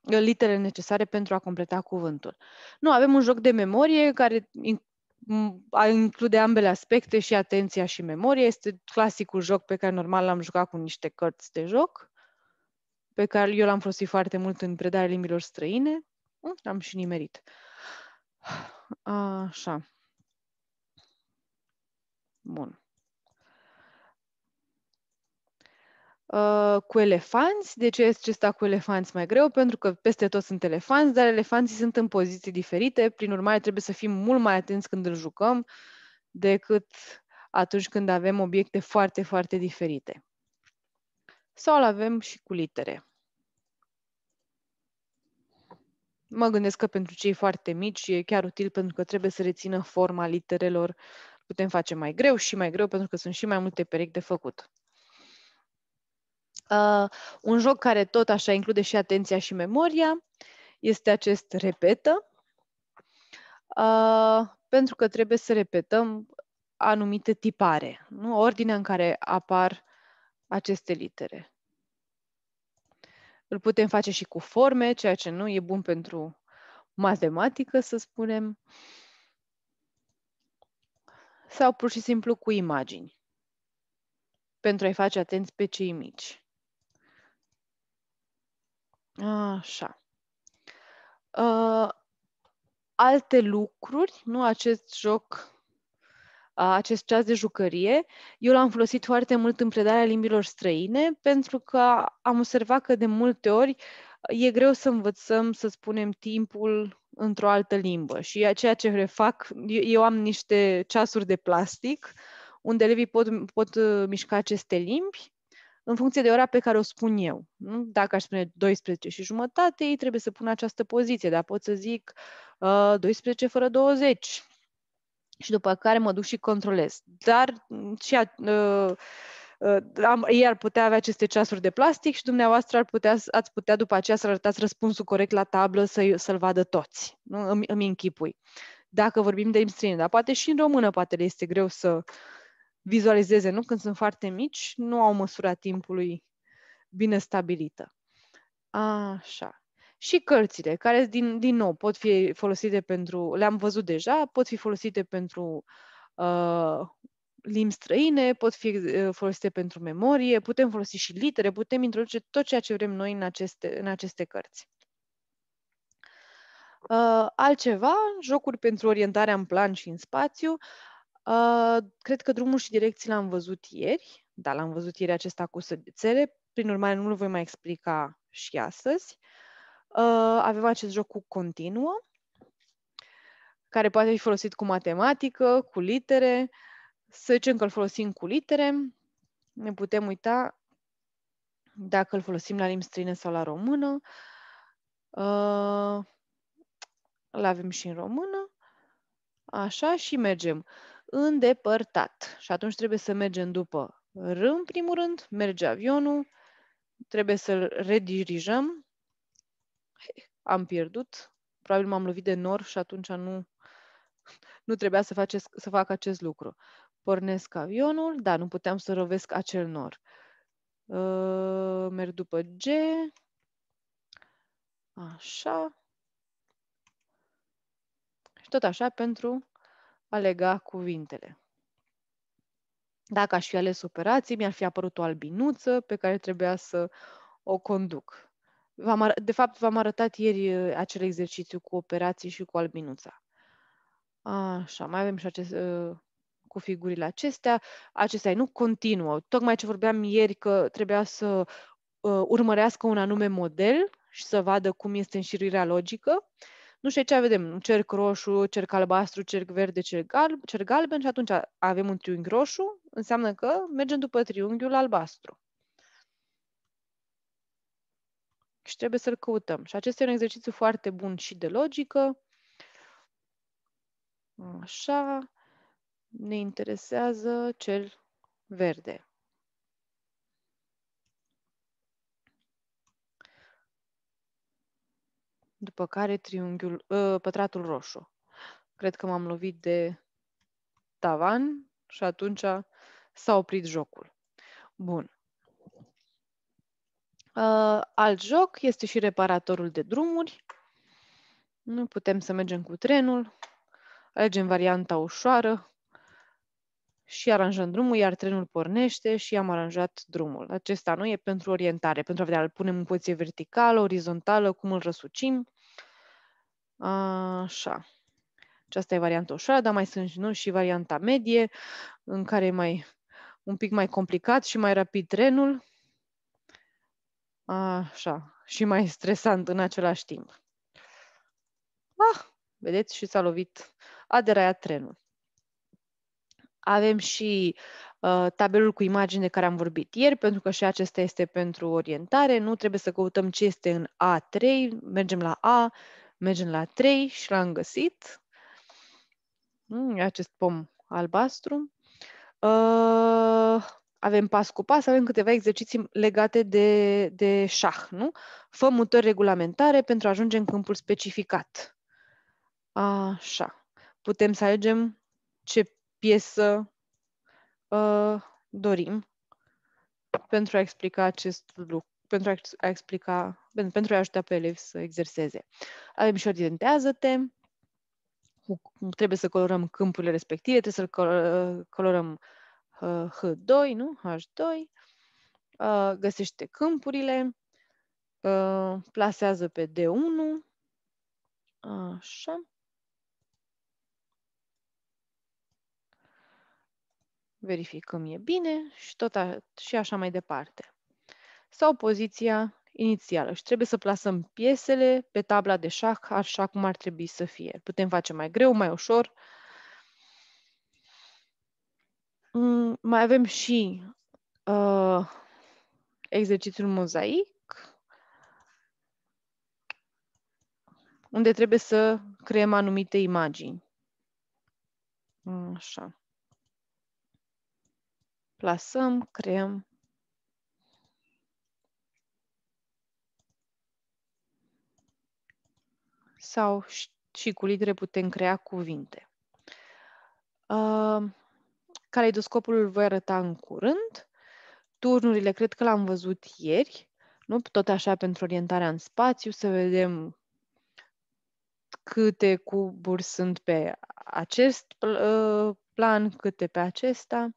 literele necesare pentru a completa cuvântul. Nu, avem un joc de memorie care include ambele aspecte și atenția și memoria. Este clasicul joc pe care normal l-am jucat cu niște cărți de joc, pe care eu l-am folosit foarte mult în predarea limbilor străine. L-am hm, și nimerit. Așa. Bun. Uh, cu elefanți. De ce este acesta cu elefanți mai greu? Pentru că peste tot sunt elefanți, dar elefanții sunt în poziții diferite, prin urmare trebuie să fim mult mai atenți când îl jucăm decât atunci când avem obiecte foarte, foarte diferite. Sau îl avem și cu litere. Mă gândesc că pentru cei foarte mici e chiar util pentru că trebuie să rețină forma literelor. Putem face mai greu și mai greu pentru că sunt și mai multe perechi de făcut. Uh, un joc care tot așa include și atenția și memoria este acest repetă, uh, pentru că trebuie să repetăm anumite tipare, nu? ordinea în care apar aceste litere. Îl putem face și cu forme, ceea ce nu e bun pentru matematică, să spunem, sau pur și simplu cu imagini, pentru a-i face atenți pe cei mici. Așa. Uh, alte lucruri, nu acest joc, uh, acest ceas de jucărie, eu l-am folosit foarte mult în predarea limbilor străine pentru că am observat că de multe ori uh, e greu să învățăm să spunem timpul într-o altă limbă și ceea ce refac, eu am niște ceasuri de plastic unde elevii pot, pot uh, mișca aceste limbi în funcție de ora pe care o spun eu. Nu? Dacă aș spune 12 și jumătate, ei trebuie să pună această poziție, dar pot să zic uh, 12 fără 20 și după care mă duc și controlez. Dar mm, și a, uh, uh, am, ei ar putea avea aceste ceasuri de plastic și dumneavoastră ar putea, ați putea după aceea să arătați răspunsul corect la tablă să, să-l vadă toți. Nu? Îmi, îmi închipui. Dacă vorbim de limbi străine, dar poate și în română poate le este greu să, vizualizeze, nu? Când sunt foarte mici, nu au măsura timpului bine stabilită. Așa. Și cărțile, care din, din nou pot fi folosite pentru, le-am văzut deja, pot fi folosite pentru uh, limbi străine, pot fi uh, folosite pentru memorie, putem folosi și litere, putem introduce tot ceea ce vrem noi în aceste, în aceste cărți. Uh, altceva, jocuri pentru orientarea în plan și în spațiu. Uh, cred că drumul și direcții l-am văzut ieri, da, l-am văzut ieri acesta cu sădițele, prin urmare nu-l voi mai explica și astăzi. Uh, avem acest joc cu continuă, care poate fi folosit cu matematică, cu litere, să zicem că îl folosim cu litere, ne putem uita dacă îl folosim la limbi străine sau la română. Uh, îl avem și în română. Așa și mergem îndepărtat. Și atunci trebuie să mergem după R în primul rând, merge avionul, trebuie să-l redirijăm. Am pierdut, probabil m-am lovit de nor și atunci nu, nu trebuia să, facesc, să fac acest lucru. Pornesc avionul, da, nu puteam să rovesc acel nor. Uh, merg după G, așa, și tot așa pentru a lega cuvintele. Dacă aș fi ales operații, mi-ar fi apărut o albinuță pe care trebuia să o conduc. V-am ar- de fapt, v-am arătat ieri uh, acel exercițiu cu operații și cu albinuța. Așa, mai avem și acest, uh, cu figurile acestea. Acestea nu continuă. Tocmai ce vorbeam ieri că trebuia să uh, urmărească un anume model și să vadă cum este înșiruirea logică. Uh, nu știu ce vedem, un cerc roșu, cerc albastru, cerc verde, cerc, alb, cerc galben și atunci avem un triunghi roșu, înseamnă că mergem după triunghiul albastru. Și trebuie să-l căutăm. Și acesta e un exercițiu foarte bun și de logică. Așa, ne interesează cel verde. după care triunghiul, ă, pătratul roșu. Cred că m-am lovit de tavan și atunci s-a oprit jocul. Bun. Ă, alt joc este și reparatorul de drumuri. Nu putem să mergem cu trenul. Alegem varianta ușoară și aranjăm drumul, iar trenul pornește și am aranjat drumul. Acesta nu e pentru orientare, pentru a vedea, îl punem în poziție verticală, orizontală, cum îl răsucim. Așa. Aceasta e varianta ușoară, dar mai sunt nu, și varianta medie, în care e mai, un pic mai complicat și mai rapid trenul. Așa. Și mai stresant în același timp. Ah, vedeți? Și s-a lovit, a deraiat trenul. Avem și uh, tabelul cu imagini de care am vorbit ieri, pentru că și acesta este pentru orientare. Nu trebuie să căutăm ce este în A3, mergem la A, Mergem la 3 și l-am găsit. Mm, acest pom albastru. Uh, avem pas cu pas, avem câteva exerciții legate de, de șah, nu? Fă mutări regulamentare pentru a ajunge în câmpul specificat. Așa. Putem să alegem ce piesă uh, dorim pentru a explica acest lucru pentru a, explica, pentru a ajuta pe elevi să exerseze. Avem și orientează-te, trebuie să colorăm câmpurile respective, trebuie să colorăm H2, uh, nu? H2, uh, găsește câmpurile, uh, plasează pe D1, așa, verificăm e bine și tot a, și așa mai departe sau poziția inițială și trebuie să plasăm piesele pe tabla de șah așa cum ar trebui să fie. Putem face mai greu, mai ușor. Mm, mai avem și uh, exercițiul mozaic, unde trebuie să creăm anumite imagini. Mm, așa. Plasăm, creăm sau și cu litere putem crea cuvinte. Uh, Caleidoscopul îl voi arăta în curând. Turnurile cred că l-am văzut ieri, nu? tot așa pentru orientarea în spațiu, să vedem câte cuburi sunt pe acest uh, plan, câte pe acesta.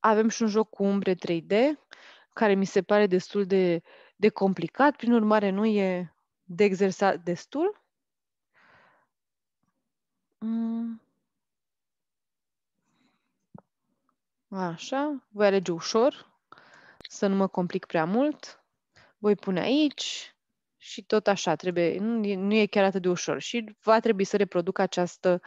Avem și un joc cu umbre 3D, care mi se pare destul de, de complicat, prin urmare nu e de exersat destul? Mm. Așa, voi alege ușor, să nu mă complic prea mult. Voi pune aici și tot așa, trebuie, nu, nu e chiar atât de ușor și va trebui să reproduc această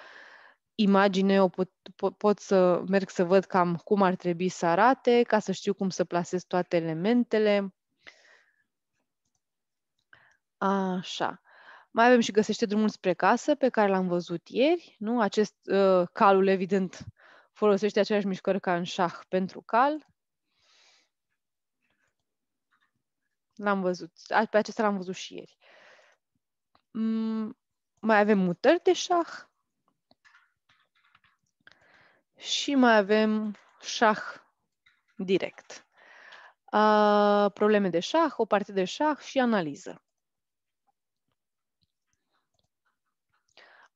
imagine, o pot, pot, pot să merg să văd cam cum ar trebui să arate, ca să știu cum să plasez toate elementele. Așa. Mai avem și Găsește drumul spre casă, pe care l-am văzut ieri, nu? Acest uh, calul, evident, folosește aceleași mișcări ca în șah pentru cal. L-am văzut, pe acesta l-am văzut și ieri. Mm, mai avem mutări de șah. Și mai avem șah direct. Uh, probleme de șah, o parte de șah și analiză.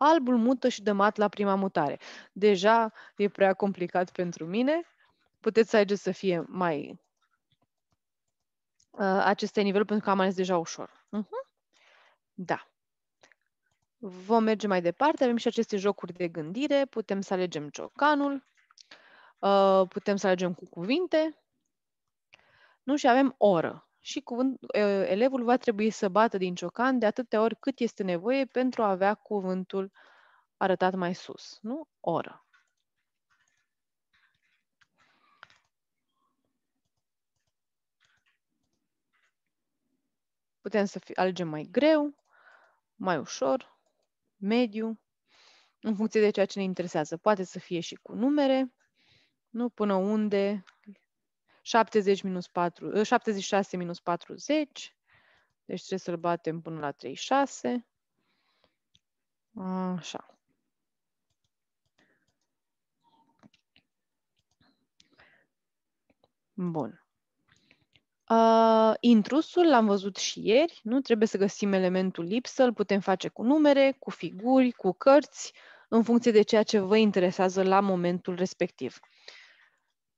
albul mută și de mat la prima mutare. Deja e prea complicat pentru mine. Puteți să alegeți să fie mai uh, aceste nivel pentru că am ales deja ușor. Uh-huh. Da. Vom merge mai departe. Avem și aceste jocuri de gândire. Putem să alegem ciocanul. Uh, putem să alegem cu cuvinte. Nu? Și avem oră și cuvânt, elevul va trebui să bată din ciocan de atâtea ori cât este nevoie pentru a avea cuvântul arătat mai sus, nu? Oră. Putem să alegem mai greu, mai ușor, mediu, în funcție de ceea ce ne interesează. Poate să fie și cu numere, nu până unde 70 minus 4, 76 ă, minus 40, deci trebuie să-l batem până la 36. Așa. Bun. Uh, intrusul l-am văzut și ieri, nu? Trebuie să găsim elementul lipsă, îl putem face cu numere, cu figuri, cu cărți, în funcție de ceea ce vă interesează la momentul respectiv. Uh,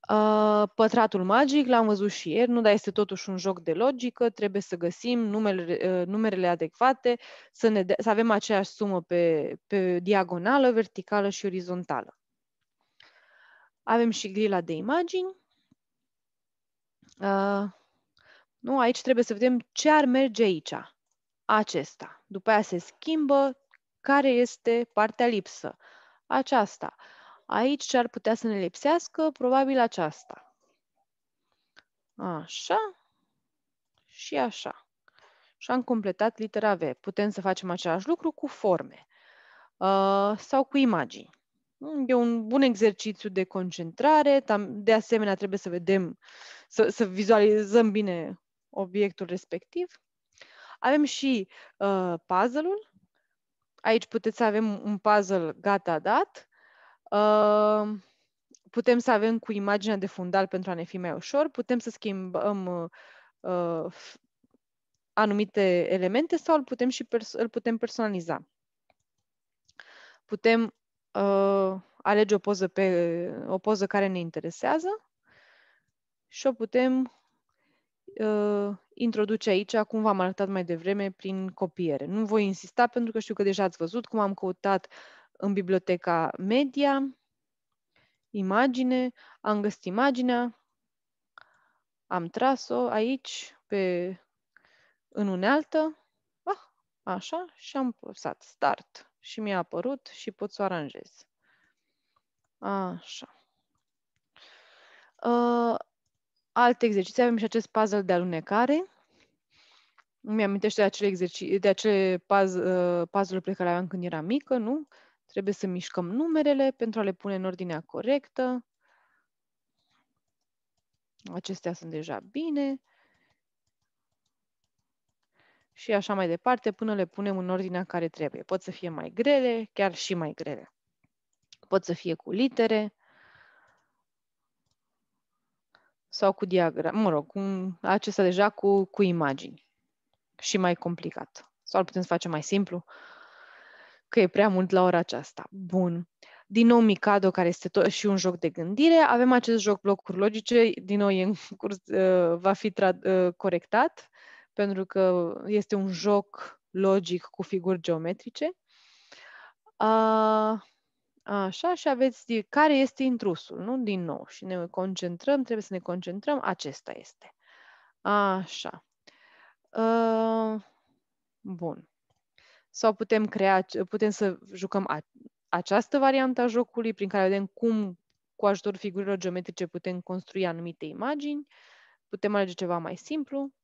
Ă, pătratul magic, l-am văzut și ieri, nu, dar este totuși un joc de logică, trebuie să găsim numele, uh, ă, numerele adecvate, să, ne de- să avem aceeași sumă pe, pe diagonală, verticală și orizontală. Avem și grila de imagini. Uh, nu, aici trebuie să vedem ce ar merge aici, acesta. După aia se schimbă care este partea lipsă, aceasta. Uh, Aici ce ar putea să ne lipsească? Probabil aceasta. Așa și așa. Și am completat litera V. Putem să facem același lucru cu forme uh, sau cu imagini. E un bun exercițiu de concentrare. De asemenea, trebuie să vedem, să, să vizualizăm bine obiectul respectiv. Avem și uh, puzzle-ul. Aici puteți să avem un puzzle gata dat putem să avem cu imaginea de fundal pentru a ne fi mai ușor, putem să schimbăm uh, uh anumite elemente sau îl putem și pers- îl putem personaliza. Putem uh, alege o poză, pe, o poză care ne interesează și o putem uh, introduce aici, cum v-am arătat mai devreme, prin copiere. Nu voi insista pentru că știu că deja ați văzut cum am căutat în biblioteca media, imagine, am găsit imaginea, am tras-o aici pe, în unealtă, ah, așa, și am pusat start și mi-a apărut și pot să o aranjez. Așa. Uh, alt exercițiu, avem și acest puzzle de alunecare. Mi-amintește de acele, exerci- de acele uh, puzzle-uri pe care le aveam când eram mică, nu? Trebuie să mișcăm numerele pentru a le pune în ordinea corectă. Acestea sunt deja bine. Și așa mai departe, până le punem în ordinea care trebuie. Pot să fie mai grele, chiar și mai grele. Pot să fie cu litere sau cu diagram, mă rog, cu, acesta deja cu, cu imagini și mai complicat. Sau îl putem să facem mai simplu, că e prea mult la ora aceasta. Bun. Din nou Mikado, care este tot și un joc de gândire. Avem acest joc blocuri logice, din nou e în curs, uh, va fi tra- uh, corectat, pentru că este un joc logic cu figuri geometrice. Uh, așa, și aveți de, care este intrusul, nu? Din nou, și ne concentrăm, trebuie să ne concentrăm, acesta este. Așa. Uh, bun sau putem crea, putem să jucăm a, această variantă a jocului prin care vedem cum cu ajutorul figurilor geometrice putem construi anumite imagini, putem alege ceva mai simplu.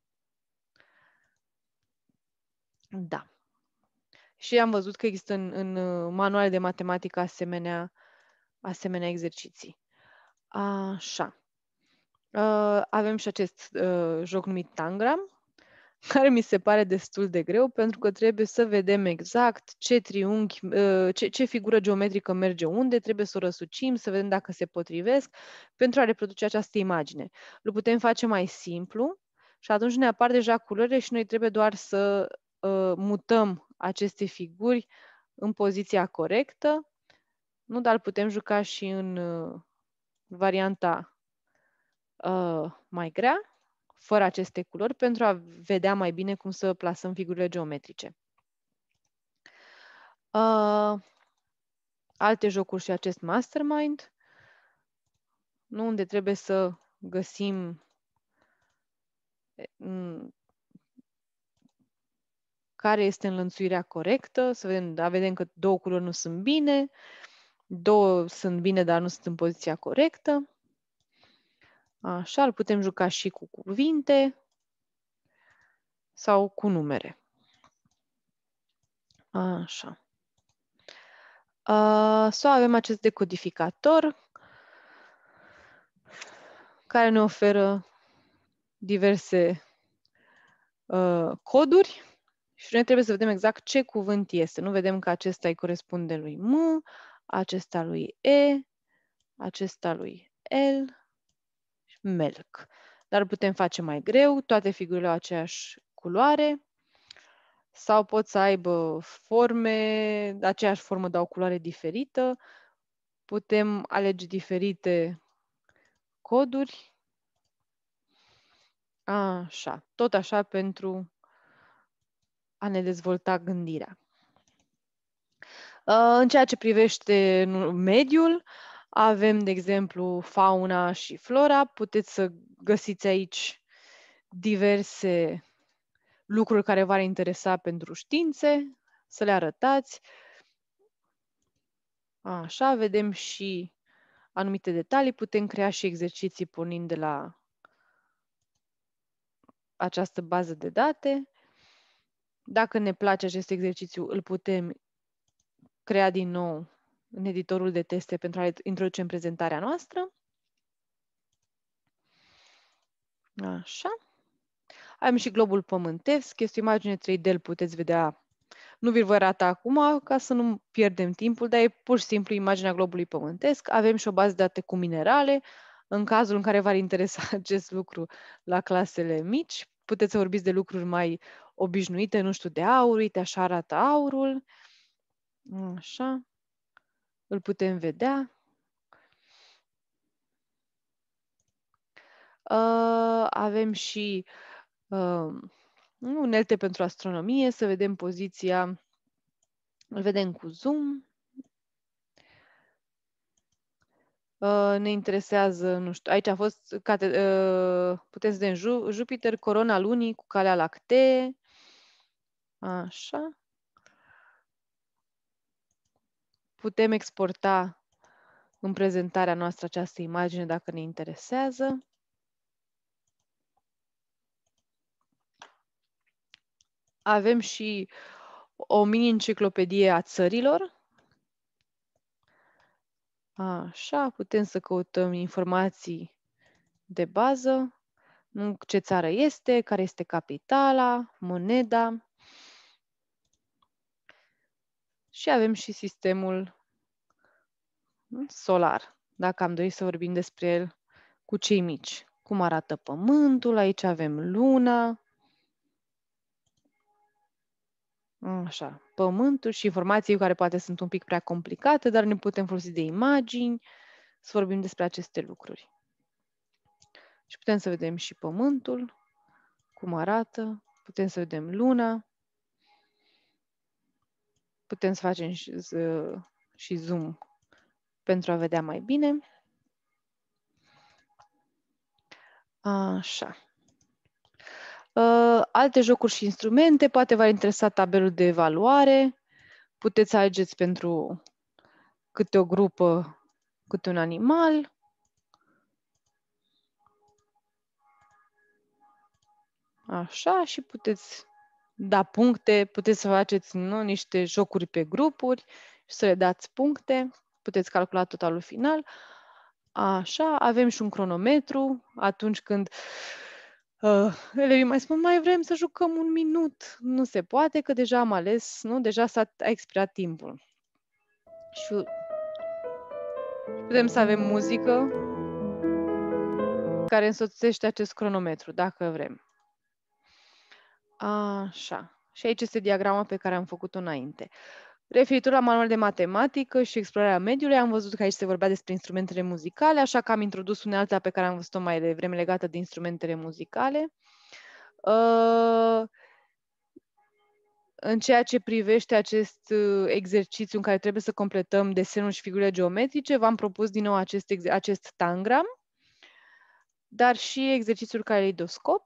Da. Și am văzut că există în, în uh, manuale de matematică asemenea, asemenea exerciții. Așa. Uh, avem și acest uh, joc numit Tangram, care mi se pare destul de greu, pentru că trebuie să vedem exact ce triunghi, uh, ce, ce figură geometrică merge unde, trebuie să o răsucim, să vedem dacă se potrivesc, pentru a reproduce această imagine. Lu putem face mai simplu și atunci ne apar deja culorile și noi trebuie doar să uh, mutăm aceste figuri în poziția corectă, nu, dar putem juca și în uh, varianta uh, mai grea fără aceste culori pentru a vedea mai bine cum să plasăm figurile geometrice. Uh, alte jocuri și acest mastermind, nu unde trebuie să găsim care este înlănțuirea corectă, să vedem, da, vedem că două culori nu sunt bine, două sunt bine, dar nu sunt în poziția corectă. Așa, îl putem juca și cu cuvinte sau cu numere. Așa. Sau avem acest decodificator care ne oferă diverse uh, coduri și noi trebuie să vedem exact ce cuvânt este. Nu vedem că acesta îi corespunde lui M, acesta lui E, acesta lui L melc. Dar putem face mai greu, toate figurile au aceeași culoare sau pot să aibă forme, aceeași formă dar o culoare diferită. Putem alege diferite coduri. Așa, tot așa pentru a ne dezvolta gândirea. În ceea ce privește mediul, avem, de exemplu, fauna și flora. Puteți să găsiți aici diverse lucruri care v-ar interesa pentru științe, să le arătați. Așa, vedem și anumite detalii. Putem crea și exerciții pornind de la această bază de date. Dacă ne place acest exercițiu, îl putem crea din nou în editorul de teste pentru a introduce în prezentarea noastră. Așa. Am și globul pământesc, este o imagine 3D, îl puteți vedea. Nu vi-l voi arata acum ca să nu pierdem timpul, dar e pur și simplu imaginea globului pământesc. Avem și o bază de date cu minerale. În cazul în care v-ar interesa acest lucru la clasele mici, puteți să vorbiți de lucruri mai obișnuite, nu știu, de aur, uite, așa arată aurul. Așa îl putem vedea. Uh, avem și uh, unelte pentru astronomie, să vedem poziția, îl vedem cu zoom. Uh, ne interesează, nu știu, aici a fost, puteți vedea Jupiter, corona lunii cu calea lactee, așa. Putem exporta în prezentarea noastră această imagine dacă ne interesează. Avem și o mini-enciclopedie a țărilor. Așa, putem să căutăm informații de bază, ce țară este, care este capitala, moneda, și avem și sistemul solar, dacă am dorit să vorbim despre el cu cei mici. Cum arată Pământul, aici avem Luna, Așa, pământul și informații care poate sunt un pic prea complicate, dar ne putem folosi de imagini să vorbim despre aceste lucruri. Și putem să vedem și pământul, cum arată, putem să vedem luna, putem să facem și, și zoom pentru a vedea mai bine. Așa. Ă, alte jocuri și instrumente, poate v-ar interesa tabelul de evaluare. Puteți alegeți pentru câte o grupă, câte un animal. Așa și puteți da puncte, puteți să faceți nu, niște jocuri pe grupuri și să le dați puncte, puteți calcula totalul final. Așa, avem și un cronometru atunci când uh, elevii mai spun, mai vrem să jucăm un minut. Nu se poate, că deja am ales, nu? Deja s-a a expirat timpul. Și putem să avem muzică care însoțește acest cronometru, dacă vrem. Așa. Și aici este diagrama pe care am făcut-o înainte. Referitor la manual de matematică și explorarea mediului, am văzut că aici se vorbea despre instrumentele muzicale, așa că am introdus unealta pe care am văzut-o mai devreme legată de instrumentele muzicale. Uh, în ceea ce privește acest uh, exercițiu în care trebuie să completăm desenul și figurile geometrice, v-am propus din nou acest, acest tangram, dar și exercițiul caleidoscop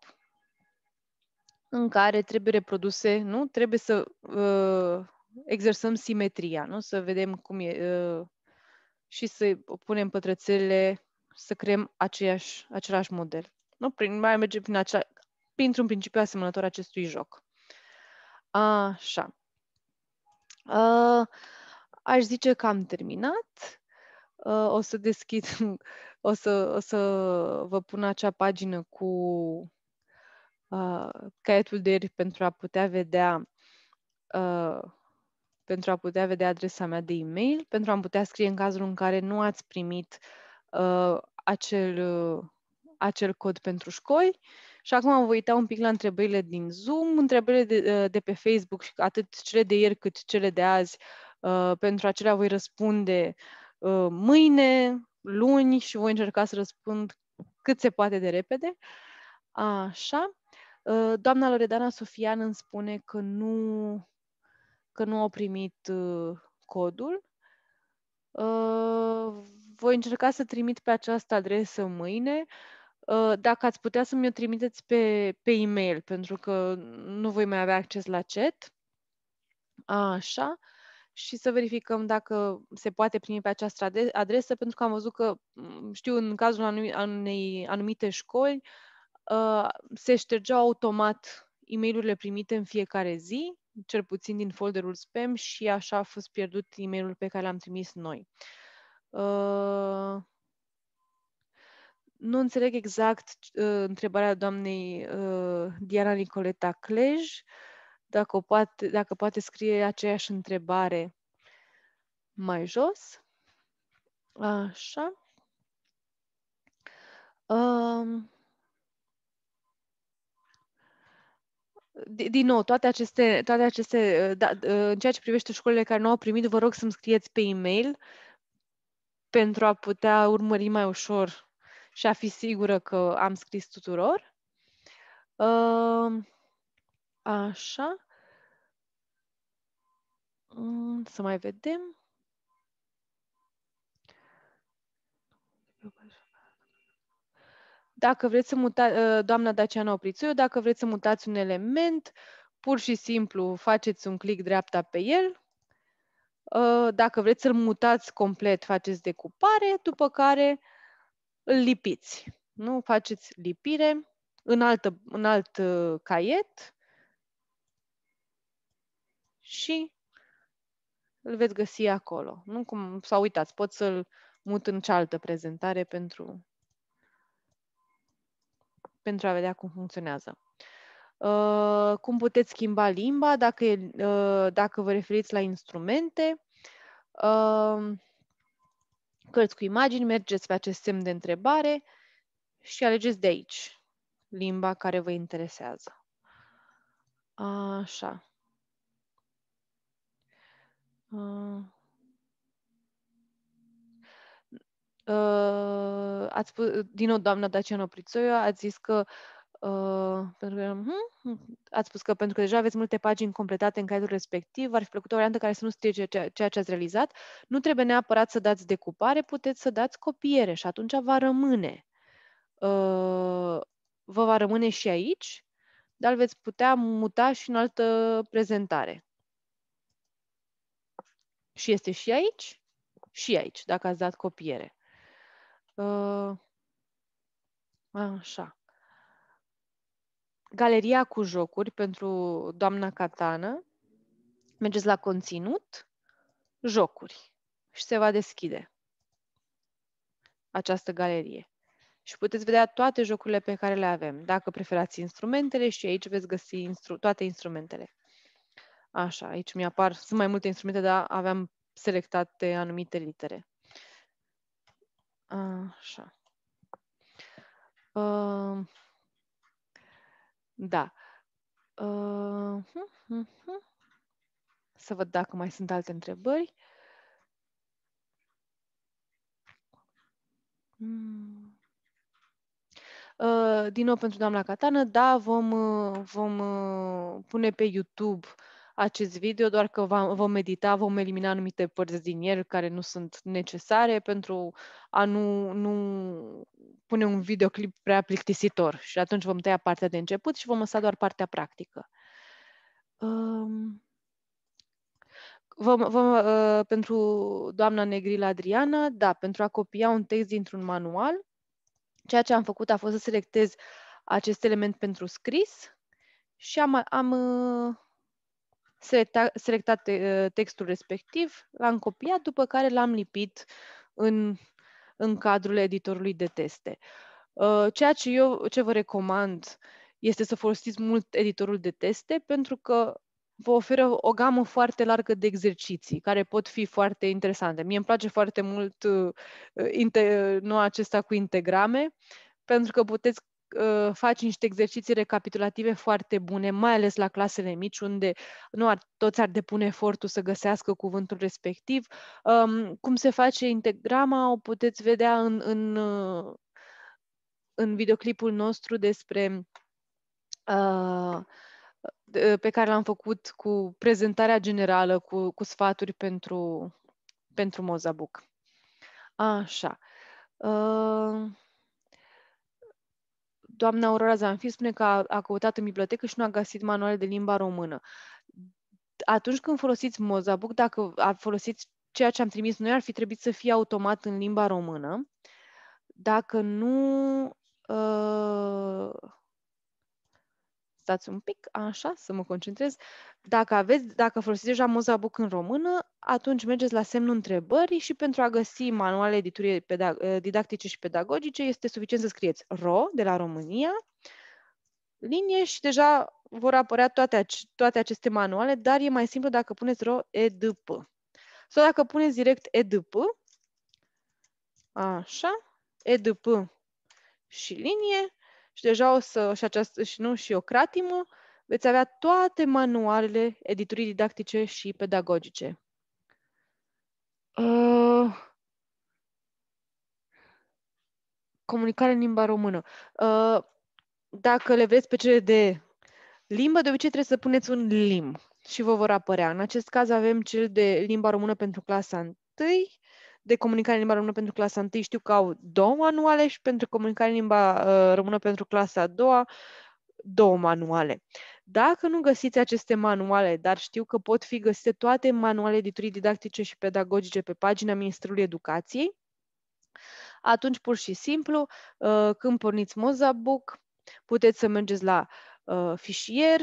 în care trebuie reproduse, nu? Trebuie să uh, exersăm simetria, nu? Să vedem cum e uh, și să punem pătrățele, să creăm aceeași, același model. Nu? Prin, mai merge prin acea, printr-un principiu asemănător acestui joc. Așa. Uh, aș zice că am terminat. Uh, o să deschid, o să, o să vă pun acea pagină cu Uh, caietul de ieri pentru a putea vedea uh, pentru a putea vedea adresa mea de e-mail, pentru a-mi putea scrie în cazul în care nu ați primit uh, acel, uh, acel cod pentru școli. Și acum voi uita un pic la întrebările din Zoom, întrebările de, uh, de pe Facebook, atât cele de ieri cât cele de azi. Uh, pentru acelea voi răspunde uh, mâine, luni și voi încerca să răspund cât se poate de repede. Așa. Uh, doamna Loredana Sofian îmi spune că nu, că nu au primit uh, codul. Uh, voi încerca să trimit pe această adresă mâine. Dacă ați putea să mi-o trimiteți pe, pe e-mail, pentru că nu voi mai avea acces la chat. Așa și să verificăm dacă se poate primi pe această adresă, pentru că am văzut că, mm, știu, în cazul anumite școli, Uh, se ștergeau automat e mailurile primite în fiecare zi, cel puțin din folderul spam și așa a fost pierdut e mailul pe care l-am trimis noi. Uh, nu înțeleg exact uh, întrebarea doamnei uh, Diana Nicoleta Clej, dacă, o poate, dacă poate scrie aceeași întrebare mai jos. Așa. Um, din nou, toate aceste, toate aceste uh, da, uh, în ceea ce privește școlile care nu au primit, vă rog să-mi scrieți pe e-mail pentru a putea urmări mai ușor și a fi sigură că am scris tuturor. Uh, așa. Mm, să mai vedem. dacă vreți să muta, ă, doamna Daciana Oprițuiu, dacă vreți să mutați un element, pur și simplu faceți un click dreapta pe el. Ă, dacă vreți să-l mutați complet, faceți decupare, după care îl lipiți. Nu? Faceți lipire în, altă, în alt ă, caiet și îl veți găsi acolo. Nu cum, sau uitați, pot să-l mut în cealaltă prezentare pentru pentru a vedea cum funcționează. Uh, cum puteți schimba limba dacă, e, uh, dacă vă referiți la instrumente, uh, cărți cu imagini, mergeți pe acest semn de întrebare și alegeți de aici limba care vă interesează. Așa. Uh. uh, ați spus, din nou doamna Daciano Prițoiu ați zis că Uh, pentru că, uh, ați spus că pentru că deja aveți multe pagini completate în cadrul respectiv, ar fi plăcut o variantă care să nu strige ceea ce ați realizat. Nu trebuie neapărat să dați decupare, puteți să dați copiere și atunci va rămâne. Uh, vă va rămâne și aici, dar veți putea muta și în altă prezentare. Și este și aici, și aici, dacă ați dat copiere. Ă, așa. Galeria cu jocuri pentru doamna Catană. Mergeți la conținut, jocuri și se va deschide această galerie. Și puteți vedea toate jocurile pe care le avem. Dacă preferați instrumentele și aici veți găsi instru toate instrumentele. Așa, aici mi apar, sunt mai multe instrumente, dar aveam selectate anumite litere. Așa. Uh, da. Uh, uh, uh, Să văd dacă mai sunt alte întrebări. Hmm. Ehm, din nou pentru doamna Catană, da, vom, vom eh, pune pe YouTube uh, acest video, doar că vom edita, vom elimina anumite părți din el care nu sunt necesare pentru a nu, nu pune un videoclip prea plictisitor și atunci vom tăia partea de început și vom lăsa doar partea practică. Um... Vom, vom, uh, pentru doamna Negrila Adriana, da, pentru a copia un text dintr-un manual, ceea ce am făcut a fost să selectez acest element pentru scris și am, am uh, selecta, selectat textul respectiv, l-am copiat, după care l-am lipit în, în cadrul editorului de teste. Uh, ceea ce eu ce vă recomand este să folosiți mult editorul de teste pentru că vă oferă o gamă foarte largă de exerciții care pot fi foarte interesante. Mie îmi place foarte mult uh, inte- nu acesta cu integrame pentru că puteți Uh, faci niște exerciții recapitulative foarte bune, mai ales la clasele mici, unde nu ar, toți ar depune efortul să găsească cuvântul respectiv. Um, cum se face integrama o puteți vedea în, în, uh, în videoclipul nostru despre uh, uh, pe care l-am făcut cu prezentarea generală, cu, cu sfaturi pentru, pentru Mozabuc. Așa. Uh doamna Aurora Zanfi spune că a, a căutat în bibliotecă și nu a găsit manuale de limba română. Atunci când folosiți Mozabook, dacă a folosit ceea ce am trimis noi, ar fi trebuit să fie automat în limba română. Dacă nu... Uh, stați un pic, așa, să mă concentrez. Dacă aveți, dacă folosiți deja Book în română, atunci mergeți la semnul întrebării și pentru a găsi manuale editurii pedag- eh, didactice și pedagogice este suficient să scrieți RO de la România, linie și deja vor apărea toate, toate aceste manuale, dar e mai simplu dacă puneți RO EDP. Sau dacă puneți direct EDP, așa, EDP și linie, și deja o să, și, această, și nu și o cratimă, veți avea toate manualele editurii didactice și pedagogice. Uh, comunicare în limba română. Uh, dacă le vreți pe cele de limbă, de obicei trebuie să puneți un lim și vă vor apărea. În acest caz avem cel de limba română pentru clasa 1, de comunicare în limba română pentru clasa 1 știu că au două manuale și pentru comunicare în limba uh, română pentru clasa a doua două manuale. Dacă nu găsiți aceste manuale, dar știu că pot fi găsite toate manuale editurii didactice și pedagogice pe pagina Ministerului Educației, atunci pur și simplu, uh, când porniți Mozabook, puteți să mergeți la uh, fișier,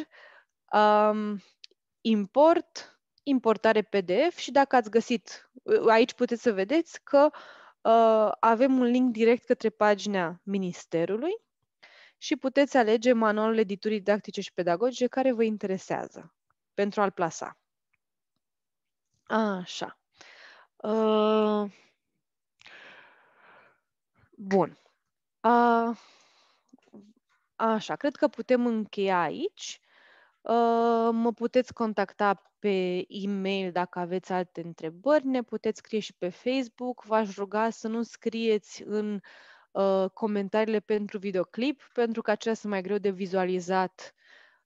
um, import, importare PDF și dacă ați găsit, uh, aici puteți să vedeți că uh, avem un link direct către pagina Ministerului și puteți alege manualul editurii didactice și pedagogice care vă interesează pentru a-l plasa. Așa. Uh, bun. Uh, așa, cred că putem încheia aici. Ă, mă puteți contacta pe e-mail dacă aveți alte întrebări, ne puteți scrie și pe Facebook. V-aș ruga să nu scrieți în uh, comentariile pentru videoclip, pentru că acestea sunt mai greu de vizualizat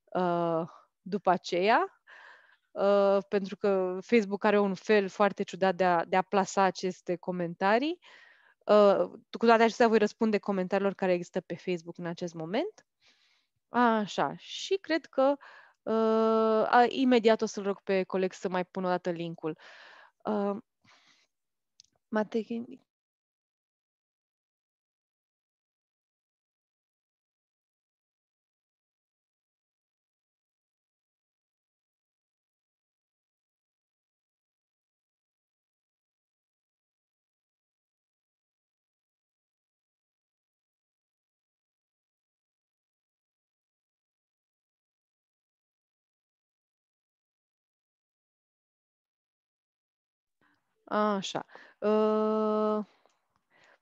uh, după aceea, uh, pentru că Facebook are un fel foarte ciudat de a, de a plasa aceste comentarii. Cu toate acestea voi răspunde comentariilor care există pe Facebook în acest moment. Așa, și cred că uh, Uh, imediat o să-l rog pe coleg să mai pun o dată linkul. Uh, Matei, Așa. Ă,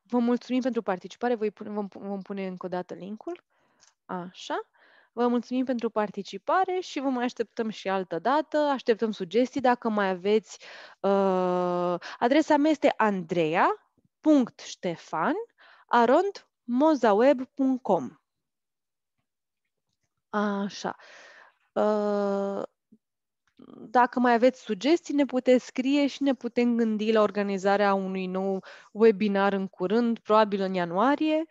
vă mulțumim pentru participare. Voi pune, vom, vom pune încă o dată linkul. Așa. Vă mulțumim pentru participare și vă mai așteptăm și altă dată. Așteptăm sugestii dacă mai aveți. Ă, adresa mea este andrea.stefan.arondmozaweb.com. Așa. Uh, dacă mai aveți sugestii, ne puteți scrie și ne putem gândi la organizarea unui nou webinar în curând, probabil în ianuarie,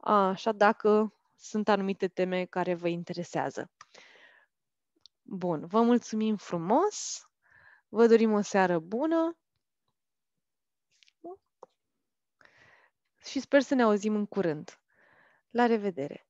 așa dacă sunt anumite teme care vă interesează. Bun, vă mulțumim frumos, vă dorim o seară bună și sper să ne auzim în curând. La revedere!